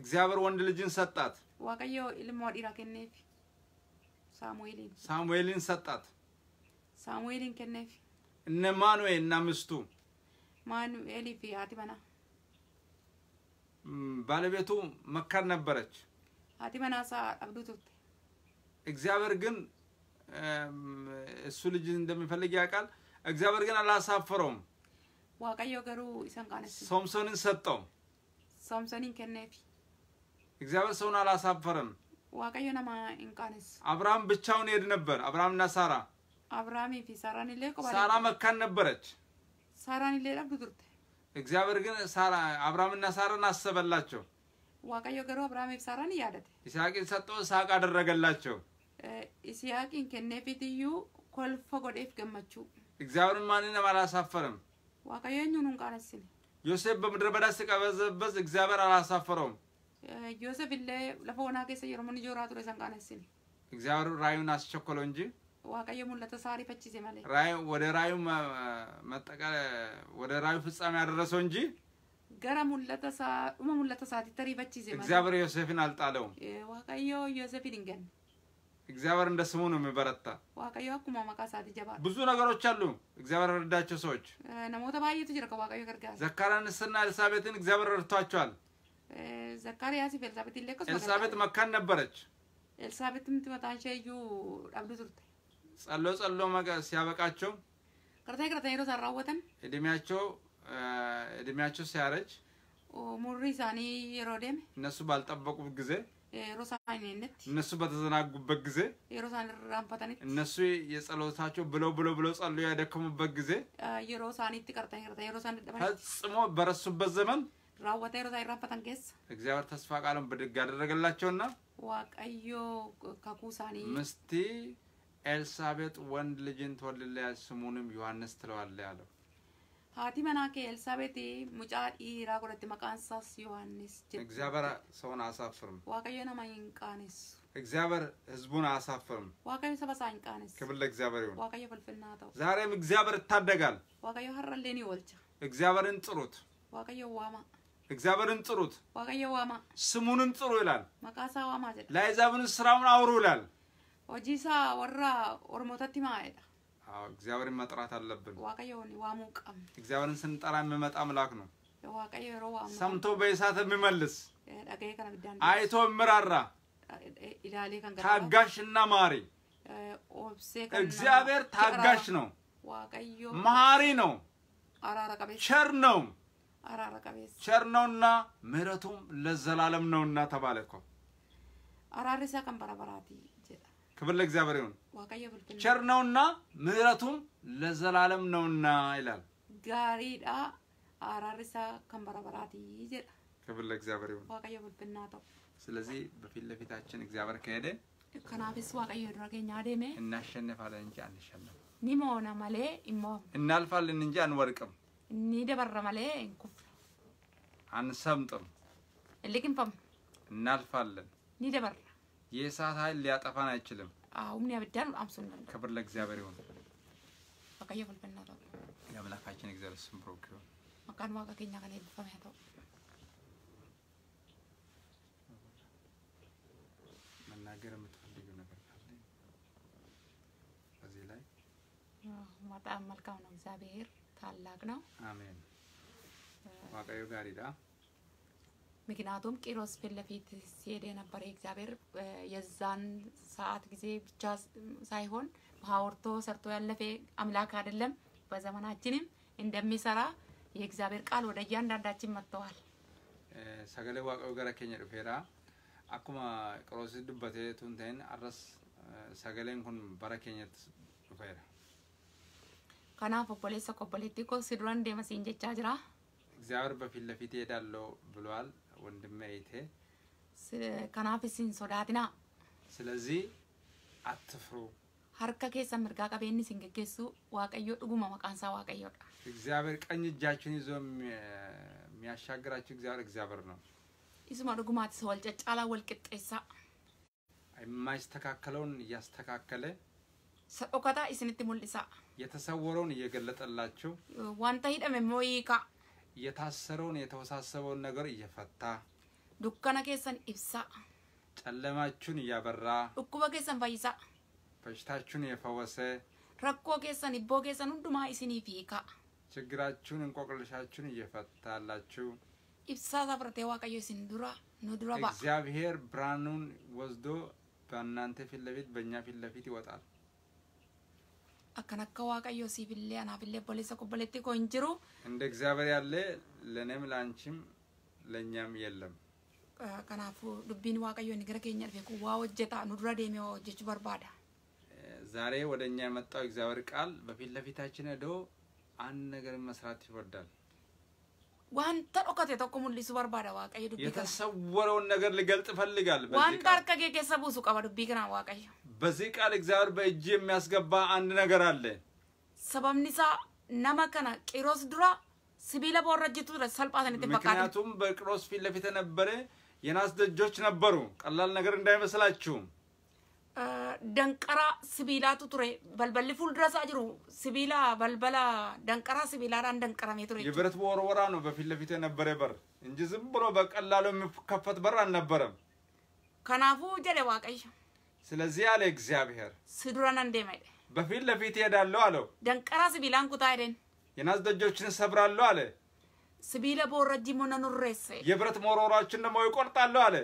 እግዚአብሔር ወንድ ልጅን ሰጣት። ዋቀዮ ኢልሞ ዲራ ሳሙኤልን ሳሙኤልን ሰጣት። ሳሙኤልን ከነፊ እነ ማኑኤ እና ምስቱ ማኑኤል ፊ አቲበና ባለቤቱ መካር ነበረች። አቲመና ሳ አብዱቱት እግዚአብሔር ግን እሱ ልጅ እንደሚፈልግ ያውቃል። እግዚአብሔር ግን አላሳፈረውም። ዋቀዮ ገሩ ኢሰን ሶምሶንን ሰጠው። ሶምሶንን ከነፊ እግዚአብሔር ሰውን አላሳፈረም። ዋቀዮ ነማ እንቃነስ አብርሃም ብቻውን ሄድ ነበር። አብርሃምና ሳራ አብርሃም ይፊ ሳራ ሳራን ሌ ሳራ መካን ነበረች። ሳራ ሌ ዳብዱ ቱርቴ እግዚአብሔር ግን ሳራ አብርሃምና ሳራን አሰበላቸው። ዋቀዮ ገሩ አብርሃም ፊ ሳራን ያደተ ይስሐቅን ሰጠው። ይስሐቅ አደረገላቸው። ይስሐቅን eh, kenneefit iyyuu kolfa godheef gammachuu እግዚአብሔርን ማንንም አላሳፈረም። ዋቀየኙን ቃረስን ዮሴፍ በምድረ በዳ ሲቀበዘበዝ እግዚአብሔር አላሳፈረውም። ዮሴፍ ለ ለፈወና ከሰ የሮምን ጆራ ቱረ ሰንቃነስን እግዚአብሔር ራዩን አስቸኮለው እንጂ ዋቀየ ሙለተ ሳሪ ፈቺሴ ማለ ራዩ ወደ ራዩ መጠቀ ወደ ራዩ ፍጻሜ ያደረሰው እንጂ ገረ ሙለተ ሳ ኡመ ተሪ ፈቺሴ ማለ እግዚአብሔር ዮሴፍን አልጣለውም። ዋቀየ ዮሴፍን እንገን እግዚአብሔር እንደ ስሙ ነው የሚበረታ። ዋቀዮ አኩማ መቃ ሰዓት ጀባ ብዙ ነገሮች አሉ። እግዚአብሔር ረዳቸው ሰዎች ነሞተ ባየቱ ጅረ ከዋቀዮ ገርጋር ዘካርያስና ኤልሳቤጥን እግዚአብሔር ረድቷቸዋል። ዘካርያስ ኤልሳቤጥ ይለቀስ ኤልሳቤጥ መካን ነበረች። ኤልሳቤጥ ምትመጣን ሸዩ አብዱ ቱርተ ጸሎ ጸሎ ሲያበቃቸው ቅርታይ ቅርታይ ሄዶ ሰራወተን እድሜያቸው እድሜያቸው ሲያረጅ ሙሪ ሳኒ ሮዴም እነሱ ባልጠበቁ ጊዜ እነሱ በተዘናጉበት ጊዜ እነሱ የጸሎታቸው ብለው ብለው ብለው ጸሎ ያደከሙበት ጊዜ ፈጽሞ በረሱበት ዘመን እግዚአብሔር ተስፋ ቃሉን ብድግ አደረገላቸውና ዋቀዮ ከኩሳኒ ምስቲ ኤልሳቤጥ ወንድ ልጅን ትወልድልህ ስሙንም ዮሐንስ ትለዋለህ አለው። Haati manaa kee Elsaabeeti mucaa dhiiraa godhatte maqaan isaas Yohaannis jedha. እግዚአብሔር ሰውን አያሳፍርም። waaqayyo nama hin qaanessu. እግዚአብሔር ህዝቡን አያሳፍርም። waaqayyo saba isaa hin qaanessu. ክብር ለእግዚአብሔር ይሁን። waaqayyo ፍልፍልና ተው። ዛሬም እግዚአብሔር ይታደጋል። waaqayyo har'allee ni oolcha. እግዚአብሔርን ጥሩት። waaqayyo waama. እግዚአብሔርን ጥሩት። waaqayyo waama. ስሙንም ጥሩ ይላል። maqaa isaa waamaa jedha. ለአሕዛብን ስራውን አውሩ ይላል። hojii isaa warra Oromootaatti maa jedha. አዎ እግዚአብሔርን መጥራት አለብን። እግዚአብሔርን ስንጠራ የሚመጣ አምላክ ነው። ሰምቶ በእሳት የሚመልስ አይቶ የሚራራ ታጋሽና ማሪ እግዚአብሔር ታጋሽ ነው፣ መሀሪ ነው፣ ቸር ነው። ቸር ነውና ምሕረቱም ለዘላለም ነውና ተባለ እኮ አራሪሳ ቀን ክብር ለእግዚአብሔር ይሁን። ቸር ነውና ምሕረቱም ለዘላለም ነውና ይላል። ጋሪዳ አራርሳ ከንበረበራት ይጀላ ክብር ለእግዚአብሔር ይሁን። ዋቀየ ብልብና ተው ስለዚህ በፊት ለፊታችን እግዚአብሔር ከሄደ ከናፊስ ዋቀየ ድረገኛ ደሜ እናሸንፋለን እንጂ አንሸነፍ ኒሞና መሌ ኢሞ እናልፋለን እንጂ አንወርቅም። ኒደበረ መሌ እንኩፍ አንሰምጥም ልቅንፈም እናልፋለን ኒደበር የእሳት ኃይል ሊያጠፋን አይችልም። አዎ ምን ያበዳል አምሶን ነው። ክብር ለእግዚአብሔር ይሁን። በቃ የሁል በእናቱ የአምላካችን እግዚአብሔር ስም ብሩክ ይሁን። ነው ዋጋ ከኛ ጋር ይፈም ያታው መናገር የምትፈልጊው ነገር ካለ በዚህ ላይ በጣም መልካም ነው። እግዚአብሔር ታላቅ ነው። አሜን። ዋቀዩ ጋር ይዳ ምክንያቱም ቂሮስ ፊት ለፊት ሲሄድ የነበረ እግዚአብሔር የዛን ሰዓት ጊዜ ብቻ ሳይሆን ሀውርቶ ሰርቶ ያለፈ አምላክ አይደለም። በዘመናችንም እንደሚሰራ የእግዚአብሔር ቃል ወደ እያንዳንዳችን መጥተዋል። ሰገሌ ዋቀው ገረ ኬኛ ዱፌራ አኩማ ቅሮስ ዱበቴ ቱንቴን አረስ ሰገሌን ኩን በረ ኬኘት ዱፌራ ከናፍ ኦቦሌሳ ኦቦሌቲ ኮ ሲዱራን ደመ ሲንጀቻ ጅራ እግዚአብሔር በፊት ለፊት ይሄዳለሁ ብሏል። ወንድሜ እህቴ ከናፍሲን ሶዳቲና። ስለዚህ አትፍሩ። ሀርከ ኬሰ ምርጋ ቀቤኒ ሲንገጌሱ ዋቀዮ ድጉመ መቃንሳ ዋቀዮዳ እግዚአብሔር ቀኝ እጃችን ይዞ የሚያሻግራችሁ እግዚአብሔር እግዚአብሔር ነው። ይስማ ድጉማት ወልጨጫላ ወልቅጤሳ የማይስተካከለውን እያስተካከለ ሰቆከታ ኢስንት ሙልሳ የተሰወረውን እየገለጠላችሁ ዋንተ ሂደም ሞይካ የታሰረውን የተወሳሰበውን ነገር እየፈታ ዱካና ኬሰን ኢብሳ ጨለማችሁን እያበራ ዱኩበ ኬሰን ፈይሳ በሽታችሁን የፈወሰ ረኮ ኬሰን ኢቦ ኬሰን ሁንዱማ ኢሲኒፍ ፊካ ችግራችሁን እንቆቅልሻችሁን እየፈታላችሁ ኢብሳ ሳፍረቴ ዋቀዮ ሲንዱራ ኑዱራ እግዚአብሔር ብርሃኑን ወስዶ በእናንተ ፊት ለፊት በእኛ ፊት ለፊት ይወጣል። akkan akka waaqayyo siif illee anaaf illee obboleessa obboleetti koo hin jiru. እንደ እግዚአብሔር ያለ ለእኔም ለአንቺም ለእኛም የለም። kanaafuu dubbiin waaqayyoon gara keenya dhufe kun waa hojjeta nu dura deeme waa hojjechuu barbaada. ዛሬ ወደ እኛ የመጣው እግዚአብሔር ቃል በፊት ለፊታችን ሄዶ አንድ ነገር መስራት ይወዳል። ዋንተ ዶከቴ ቶኮ ሙሊሱ በርባደ ዋቀዩ ዱቢ የተሰወረውን ነገር ልገልጥ እፈልጋል። ዋንተ አርከጌ ኬሰ ቡሱ ቀበ ዱቢ ከና ዋቀዩ በዚህ ቃል እግዚአብሔር በእጅ የሚያስገባ አንድ ነገር አለ። ሰበብን ኢሳ ነመ ቂሮስ ድራ ሲቢለ ቦረጅቱ ሰልጳተን ኢtti fakkaatu ምክንያቱም በቂሮስ ፊት ለፊት የነበረ የናስ ደጆች ነበሩ። ቀላል ነገር እንዳይመስላችሁ። ደንቀራ ሲቢላቱ ቱሬ በልበል ፉል ፉልድረሳ ጅሩ ሲቢላ በልበላ ደንቀራ ሲቢላዳን ደንቀራሜ ቱሬ የብረት በወርወራ ነው በፊት ለፊት የነበረ በር እንጂ ዝም ብሎ በቀላሉ የሚከፈት በር አልነበረም። ከናፉ ጀደ ዋቀይ ስለዚህ አለ እግዚአብሔር ስዱራን አንዴማይ በፊት ለፊት እሄዳለሁ አለው። ደንቀራ ቢላን ቁጣ አይደን የናዝ ደጆችን እሰብራለሁ አለ። ስቢለ ቦረጂ ሞነኑ ሬሴ የብረት መሮራችን ደግሞ ይቆርጣለሁ አለ።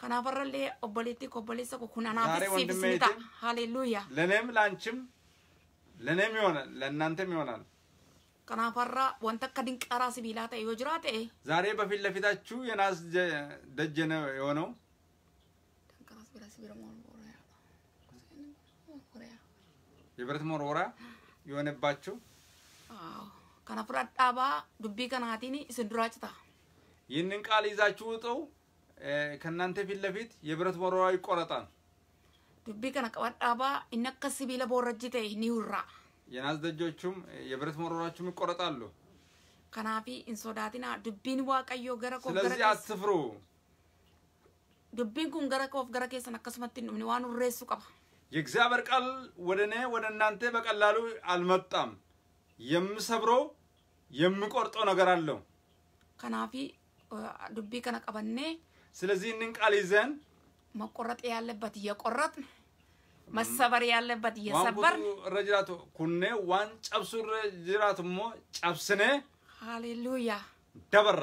ከናፈረሌ ኦቦሌቲ ኮቦሌሰ ኩናናፊ ሲብስሚታ ሃሌሉያ። ለእኔም ለአንቺም ለእኔም ይሆናል ለእናንተም ይሆናል። ከናፈራ ወንተ ከድንቀራ ሲቢላ ተዮ ጅራ ዛሬ በፊት ለፊታችሁ የናዝ ደጀ የሆነው የብረት መወርወራ የሆነባችሁ ከነ ፍረዳባ ዱቢ ከናቲኒ ስንዱራጭታ ይህንን ቃል ይዛችሁ ውጠው ከእናንተ ፊት ለፊት የብረት መወርወራ ይቆረጣል። ዱቢ ከነ ቀበዳባ እነከ ሲቢለ ቦረጅቴ ኒውራ የናዝ ደጆቹም የብረት መወርወራችሁም ይቆረጣሉ። ከናፊ እንሶዳቲና ዱቢን ዋቀዮ ገረኮ ስለዚህ አትፍሩ። ዱቢን ኩን ገረ ኮፍ ገረ ኬሰን አከሱመት ዋን ቀባ የእግዚአብሔር ቃል ወደ እኔ ወደ እናንተ በቀላሉ አልመጣም። የምሰብረው የምቆርጠው ነገር አለው። ከናፊ ዱቢ ከነቀበኔ ስለዚህ እንን ቃል ይዘን መቆረጥ ያለበት እየቆረጥ መሰበር ያለበት እየሰበር ረጅራቱ ኩኔ ዋን ጨብሱ ሞ ጨብስኔ ሃሌሉያ ደበራ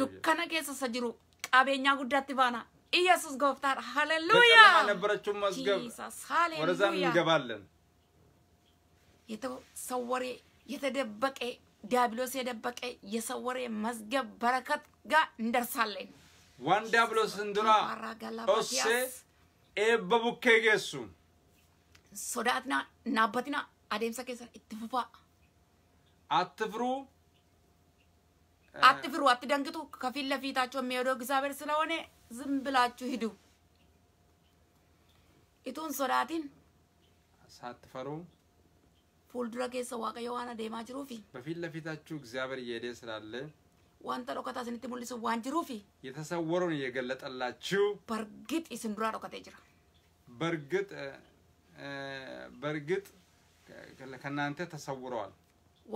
ዱከነ ኬሰሰ ጅሩ ቃቤኛ ጉዳት ባና ኢየሱስ ጎፍታር ሃሌሉያ። ነበረችው መዝገብ ወደዛ እንገባለን። የተሰወረ የተደበቀ ዲያብሎስ የደበቀ የሰወረ መዝገብ በረከት ጋር እንደርሳለን። ዋን ዲያብሎስን ዱራ ኦሴ ኤበቡኬ ጌሱ ሶዳትና ናበትና ኢትፉፋ አትፍሩ አትፍሩ፣ አትደንግጡ። ከፊት ለፊታቸው የሚሄደው እግዚአብሔር ስለሆነ ዝም ብላችሁ ሂዱ። ኢቱን ሶዳቲን ሳትፈሩ ፉልዱራ ኬሰ waaqayዮ ዋን አደemaa jiruuf በፊት ለፊታችሁ እግዚአብሔር እየሄደ ስላለ ዋንተ ዶከታ ስንት ሙሊሱ ዋን ጅሩፊ የተሰወረውን እየገለጠላችሁ በርግጥ ኢስን ዱራ ዶከቴ ጅራ በርግጥ በርግጥ ከእናንተ ተሰውረዋል።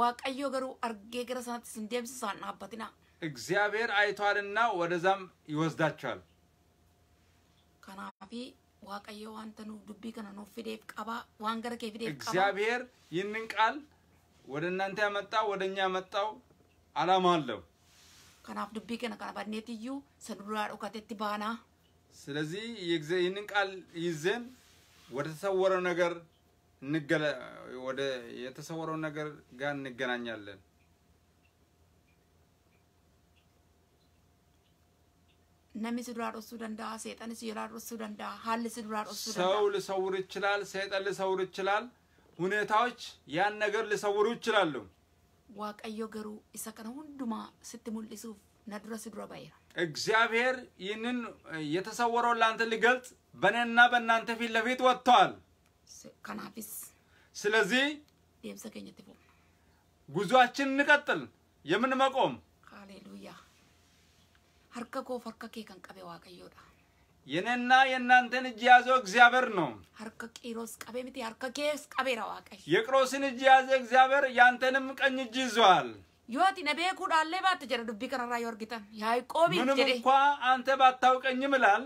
ዋቀዮ ገሩ አርጌ ገረ ሰናት ስንዴምስ ሳናበትና እግዚአብሔር አይቷልና ወደዛም ይወስዳቸዋል። fi waaqayyo wanta nuuf dubbii kana nuuf fideef qaba waan gara kee fideef qaba እግዚአብሔር ይህንን ቃል ወደ እናንተ ያመጣው ወደ እኛ ያመጣው አላማ አለው kanaaf dubbii kana kana badneet iyyuu isa duraa dhokatetti baanaa ስለዚህ ይህንን ቃል ይዘን ወደ ተሰወረው ነገር ወደ የተሰወረው ነገር ጋር እንገናኛለን ነሚስ ዱራሮሱ ደንዳ ሰይጣንስ ይራሮሱ ሁኔታዎች ያን ነገር ልሰውሩ ይችላሉ። ዋቀዮ ገሩ ይሰቀነ ሁንዱማ ስትሙልሱ ነድረስ ድሮ ባይራ እግዚአብሔር ይህንን የተሰወረውን ለአንተ ሊገልጽ በእኔና በእናንተ ፊት ለፊት ወጥተዋል። ስለዚህ ደምሰገኘት እንቀጥል የምንመቆም harka goof harka kee kan qabe waaqayyoodha. የኔና የእናንተን እጅ የያዘው እግዚአብሔር ነው። ሀርከ ቂሮስ ቀቤ ምት ሀርከ ኬስ ቀቤራ ዋቀይ የቅሮስን እጅ የያዘ እግዚአብሔር ያንተንም ቀኝ እጅ ይዟል። ዮቲ ነቤ ኩዳሌ ባት ጀረ ዱቢ ከነራ ዮርጊተን ያዕቆብ ምንም እንኳ አንተ ባታውቀኝም ይላል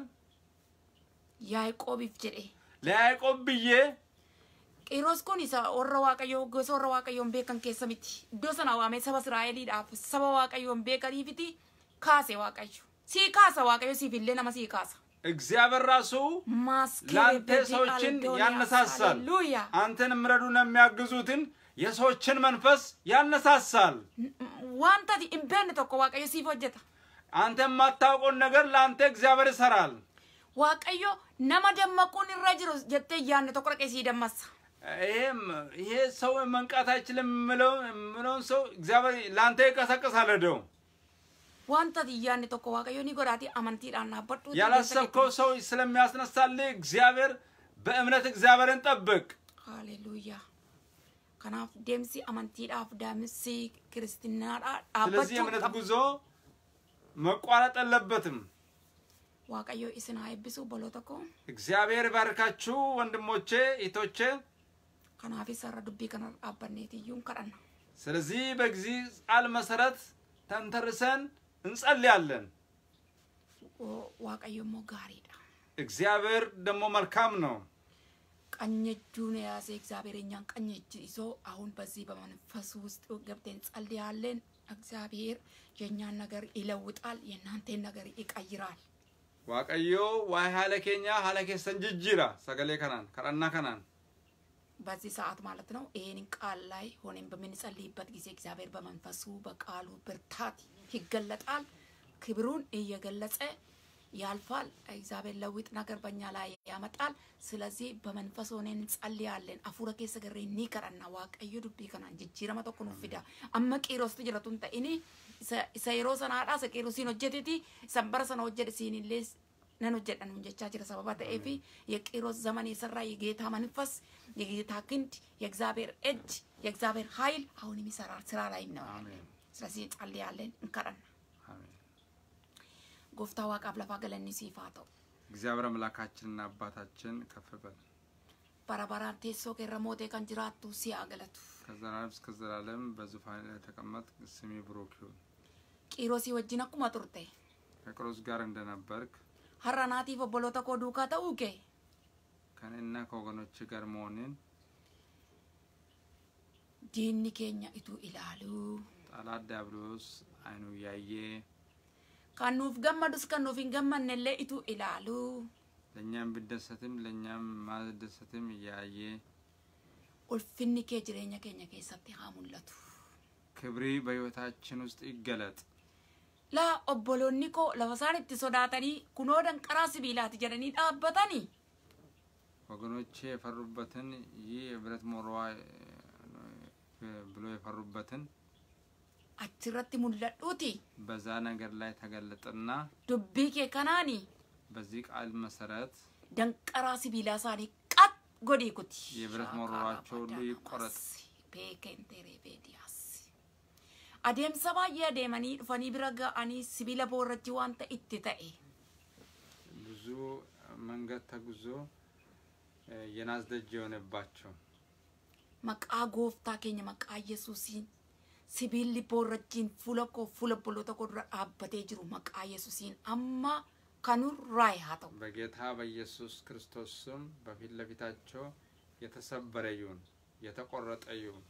ያዕቆብ ጀዴ ለያዕቆብ ብዬ ቂሮስ ኩን ኢሳ ወረ ዋቀዮ ጎሶ ወረ ዋቀዮን ቤከን ኬሰ ሚቲ ዶሰና ዋሜ ሰበ እስራኤሊድሃፍ ሰበ ዋቀዮን ቤከኒፊቲ ካሴ ዋቀዩ ሲካሰ ዋቀዩ ሲፊሌ ነመ ሲካሰ እግዚአብሔር ራሱ ለአንተ ሰዎችን ያነሳሳል። አንተን የሚረዱና የሚያግዙትን የሰዎችን መንፈስ ያነሳሳል። ዋንታ ኢቤን ቶኮ ዋቀዮ ሲፍ ሆጀታ አንተ የማታውቀውን ነገር ለአንተ እግዚአብሔር ይሰራል። ዋቀዮ ነመ ደመቁን ይረ ጅሩ ጀቴ እያነ ቶኮ ይሄም ይሄ ሰው መንቃት አይችልም የምለውን ሰው እግዚአብሔር ለአንተ ይቀሰቅሳል ሄደው ዋንታ ዲያን ተቆ ዋቀዮ ኒጎራቲ አማንቲ ራና በርቱ ያላሰብከው ሰው ስለሚያስነሳል እግዚአብሔር በእምነት እግዚአብሔርን ጠብቅ። ሃሌሉያ ከናፍ ደምሲ አማንቲ ዳፍ ዳምሲ ክርስቲና ዳ ስለዚህ እምነት ጉዞ መቋረጥ የለበትም። ዋቀዮ እስና አይብሱ ቦሎ ተቆ እግዚአብሔር ባርካችሁ ወንድሞቼ እህቶቼ ከናፊ ሰራ ዱቢ ከና አባኔት ይዩን ከረና ስለዚህ በእግዚአብሔር ቃል መሰረት ተንተርሰን እንጸልያለን። ዋቀየሞ ጋሪዳ እግዚአብሔር ደግሞ መልካም ነው። ቀኝ እጁን የያዘ እግዚአብሔር እኛን ቀኝ እጅ ይዞ አሁን በዚህ በመንፈስ ውስጥ ገብተን ጸልያለን። እግዚአብሔር የእኛን ነገር ይለውጣል፣ የእናንተን ነገር ይቀይራል። ዋቀዮ ዋይ ሀለ ኬኛ ሀለ ኬሰን ጅጅራ ሰገሌ ከናን ከረና ከናን በዚህ ሰዓት ማለት ነው። ይህን ቃል ላይ ሆነን በምንጸልይበት ጊዜ እግዚአብሔር በመንፈሱ በቃሉ ብርታት ይገለጣል። ክብሩን እየገለጸ ያልፋል። እግዚአብሔር ለውጥ ነገር በእኛ ላይ ያመጣል። ስለዚህ በመንፈስ ሆነን እንጸልያለን። አፉረ ኬሰ ገሬ ኒ ከረና ዋቀዩ ዱቢ ከናን ጅጅረመ tokko nuuf fida amma qiiros jiratu hin ta'ini isa yeroo sanaadha isa qiiros siin hojjetiti isan bara sana hojjedhe siin illee nan የቂሮስ ዘመን የሰራ የጌታ መንፈስ የጌታ ክንድ የእግዚአብሔር እጅ የእግዚአብሔር ኃይል አሁንም ይሰራል ስራ ላይም ነው። አሜን። ስለዚህ እንጸልያለን፣ እንከረና ጎፍታ ዋቃብ ለፋ ገለኒ ሲፋ ተው እግዚአብሔር አምላካችንና አባታችን ከፍ በል። በረበራን ቴሶ ኬረ ሞቴ ሲያገለቱ ከዘላለም እስከ ዘላለም በዙፋን ላይ ተቀመጥ። ስሜ ብሩክ ይሁን። ቂሮሲ ወጅን አቁማ ቱርቴ ከቂሮስ ጋር እንደነበርክ ሀራ ናቲፍ ኦቦሎታ ዱካ ተውኬ ከኔና ከወገኖች ጋር መሆንን ዲኒ ኬኛ ኢቱ ኢላሉ ጠላት ዲያብሎስ አይኑ እያየ ከኑፍ ገመዱስ ከኑፍ ገመነለ ኢቱ ኢላሉ ለእኛም ብደሰትም ለእኛም ማደሰትም እያየ ኡልፍኒ ኬ ጅሬኛ ኬኛ ኬሰቲ ክብሪ በህይወታችን ውስጥ ይገለጥ ላ ኦቦሎኒ ኮ ለፈሳን እቲ ሶዳተኒ ኩኖ ደንቀራ ሲቢላት ጀደኒ ዳበተኒ ወገኖቼ የፈሩበትን ይህ የብረት ሞሮዋ ብሎ የፈሩበትን achirratti mul'adhuuti በዛ ነገር ላይ ተገለጠና ዱቢ ኬ ከናኒ በዚህ ቃል መሰረት ደንቀራ ሲቢላ ሳኒ ቀጥ ጎዴ የብረት መሮራቸው ሁሉ ይቆረጥ ቤኬንቴሬ ቤዲያስ adeemsa baay'ee adeemanii dhufanii bira ga'anii sibiila boorratti wanta itti ta'e ብዙ መንገድ ተጉዞ የናስ የሆነባቸው መቃ ጎፍታ ኬኛ መቃ ኢየሱሲን sibiilli boorrachiin fuula koo fuula obboloota koo dura dhaabbatee jiru maqaa yesuusiin amma ከኑራይ ሀተው በጌታ በኢየሱስ ክርስቶስ ስም በፊት ለፊታቸው የተሰበረ ይሁን የተቆረጠ ይሁን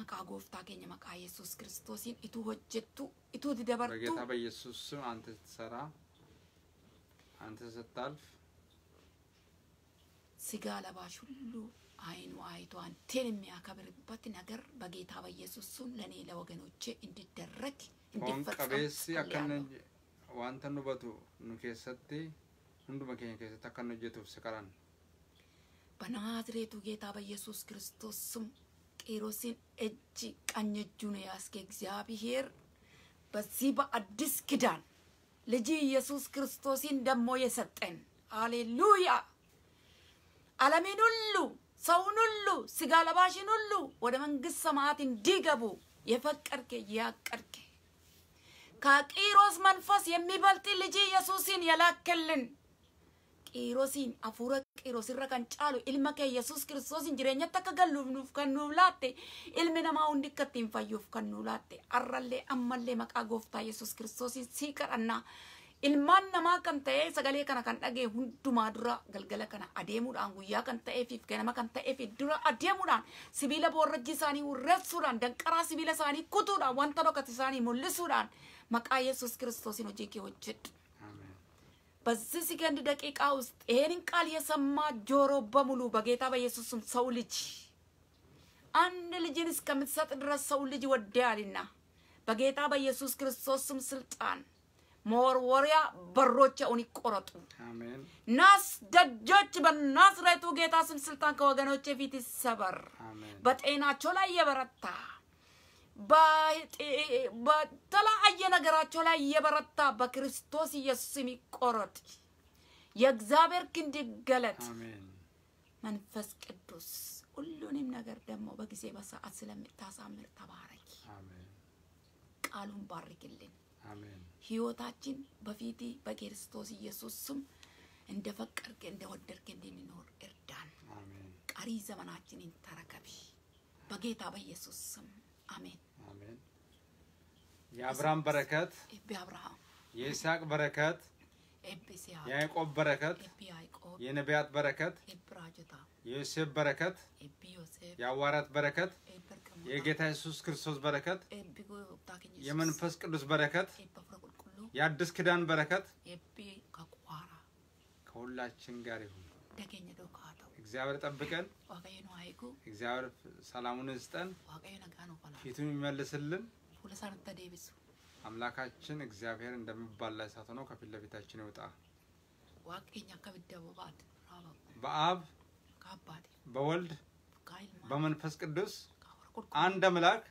መቃ ጎፍታ ኬኛ መቃ ኢየሱስ ክርስቶስን ኢቱ ሆጀቱ ኢቱ ዲደበርቱ በጌታ በኢየሱስ ስም አንተ ስትሰራ አንተ ስታልፍ ስጋ ለባሽ ሁሉ አይኑ አይቷን ቴን የሚያከብርበት ነገር በጌታ በኢየሱስ ስም ለእኔ ለወገኖቼ እንዲደረግ እንዲፈጸም ዋንተ ኑበቱ ኑ ኬሰቲ ሁንዱመ ኬኛ ኬሰት አካን ሆጀቱፍ ሲቀራን በናዝሬቱ ጌታ በኢየሱስ ክርስቶስ ስም ቂሮስን እጅ ቀኝ እጁን ያስገ እግዚአብሔር በዚህ በአዲስ ኪዳን ልጅ ኢየሱስ ክርስቶስን ደሞ የሰጠን አሌሉያ ዓለምን ሁሉ ሰውን ሁሉ ስጋ ለባሽን ሁሉ ወደ መንግስት ሰማያት እንዲገቡ የፈቀድከ ያቀድከ ከቂሮስ መንፈስ የሚበልጥ ልጅ ኢየሱስን የላከልን ቂሮሲን አፉረ ቂሮስ ረ ከንጫሉ ኢልመከ ኢየሱስ ክርስቶስን ጅሬኛ ተከገሉፍኑፍ ከኑላቴ ኢልሚ ነማ ፈዩፍ ከኑላቴ አረሌ አመሌ መቃ ኢየሱስ ክርስቶስን ሲቀር ilmaan namaa kan ta'e sagalee kana kan dhagee hundumaa dura galgala kana adeemuudhaan guyyaa kan ta'eefiif ganama kan ta'eef dura adeemuudhaan sibiila boorrajji isaanii urreessuudhaan danqaraa sibiila isaanii kutuudhaan wanta dhokate isaanii mul'isuudhaan maqaa Yesuus Kiristoosiin hojii kee hojjedhu. በዚህ ሰከንድ ደቂቃ ውስጥ ይሄንን ቃል የሰማ ጆሮ በሙሉ በጌታ በኢየሱስም ሰው ልጅ አንድ ልጅን እስከምትሰጥ ድረስ ሰው ልጅ ወደያልና በጌታ በኢየሱስ ክርስቶስም ስልጣን መወርወሪያ በሮች ይቆረጡ። ናስ ደጆች በናዝሬቱ ጌታ ስም ስልጣን ከወገኖቼ ፊት ይሰበር። በጤናቸው ላይ የበረታ በተለያየ ነገራቸው ላይ የበረታ በክርስቶስ ኢየሱስ የሚቆረጥ የእግዚአብሔር ክንድ ይገለጥ። መንፈስ ቅዱስ ሁሉንም ነገር ደግሞ በጊዜ በሰዓት ስለምታሳምር ተባረኪ። ቃሉን ባርክልን። ህይወታችን በፊት በክርስቶስ ኢየሱስ ስም እንደ ፈቀርክ እንደ ወደድክ እንድንኖር እርዳን። ቀሪ ዘመናችንን ተረከቢ በጌታ በኢየሱስ ስም አሜን። የአብርሃም በረከት የአብርሃም የይስሐቅ በረከት የያዕቆብ በረከት፣ የነቢያት በረከት፣ የዮሴፍ በረከት፣ የአዋራት በረከት፣ የጌታ ኢየሱስ ክርስቶስ በረከት፣ የመንፈስ ቅዱስ በረከት፣ የአዲስ ኪዳን በረከት ከሁላችን ጋር ይሁን። እግዚአብሔር ጠብቀን፣ እግዚአብሔር ሰላሙን ይስጠን፣ ፊቱን ይመልስልን። አምላካችን እግዚአብሔር እንደሚባላ እሳት ሆኖ ከፊት ለፊታችን ይውጣ። በአብ በወልድ በመንፈስ ቅዱስ አንድ አምላክ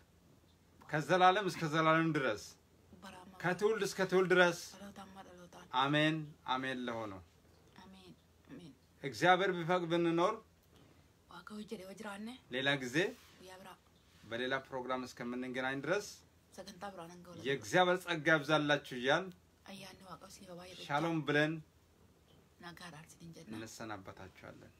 ከዘላለም እስከ ዘላለም ድረስ ከትውልድ እስከ ትውልድ ድረስ አሜን አሜን። ለሆኑ እግዚአብሔር ቢፈቅድ ብንኖር ሌላ ጊዜ በሌላ ፕሮግራም እስከምንገናኝ ድረስ የእግዚአብሔር ጸጋ ያብዛላችሁ እያል ሻሎም ብለን እንሰናበታችኋለን።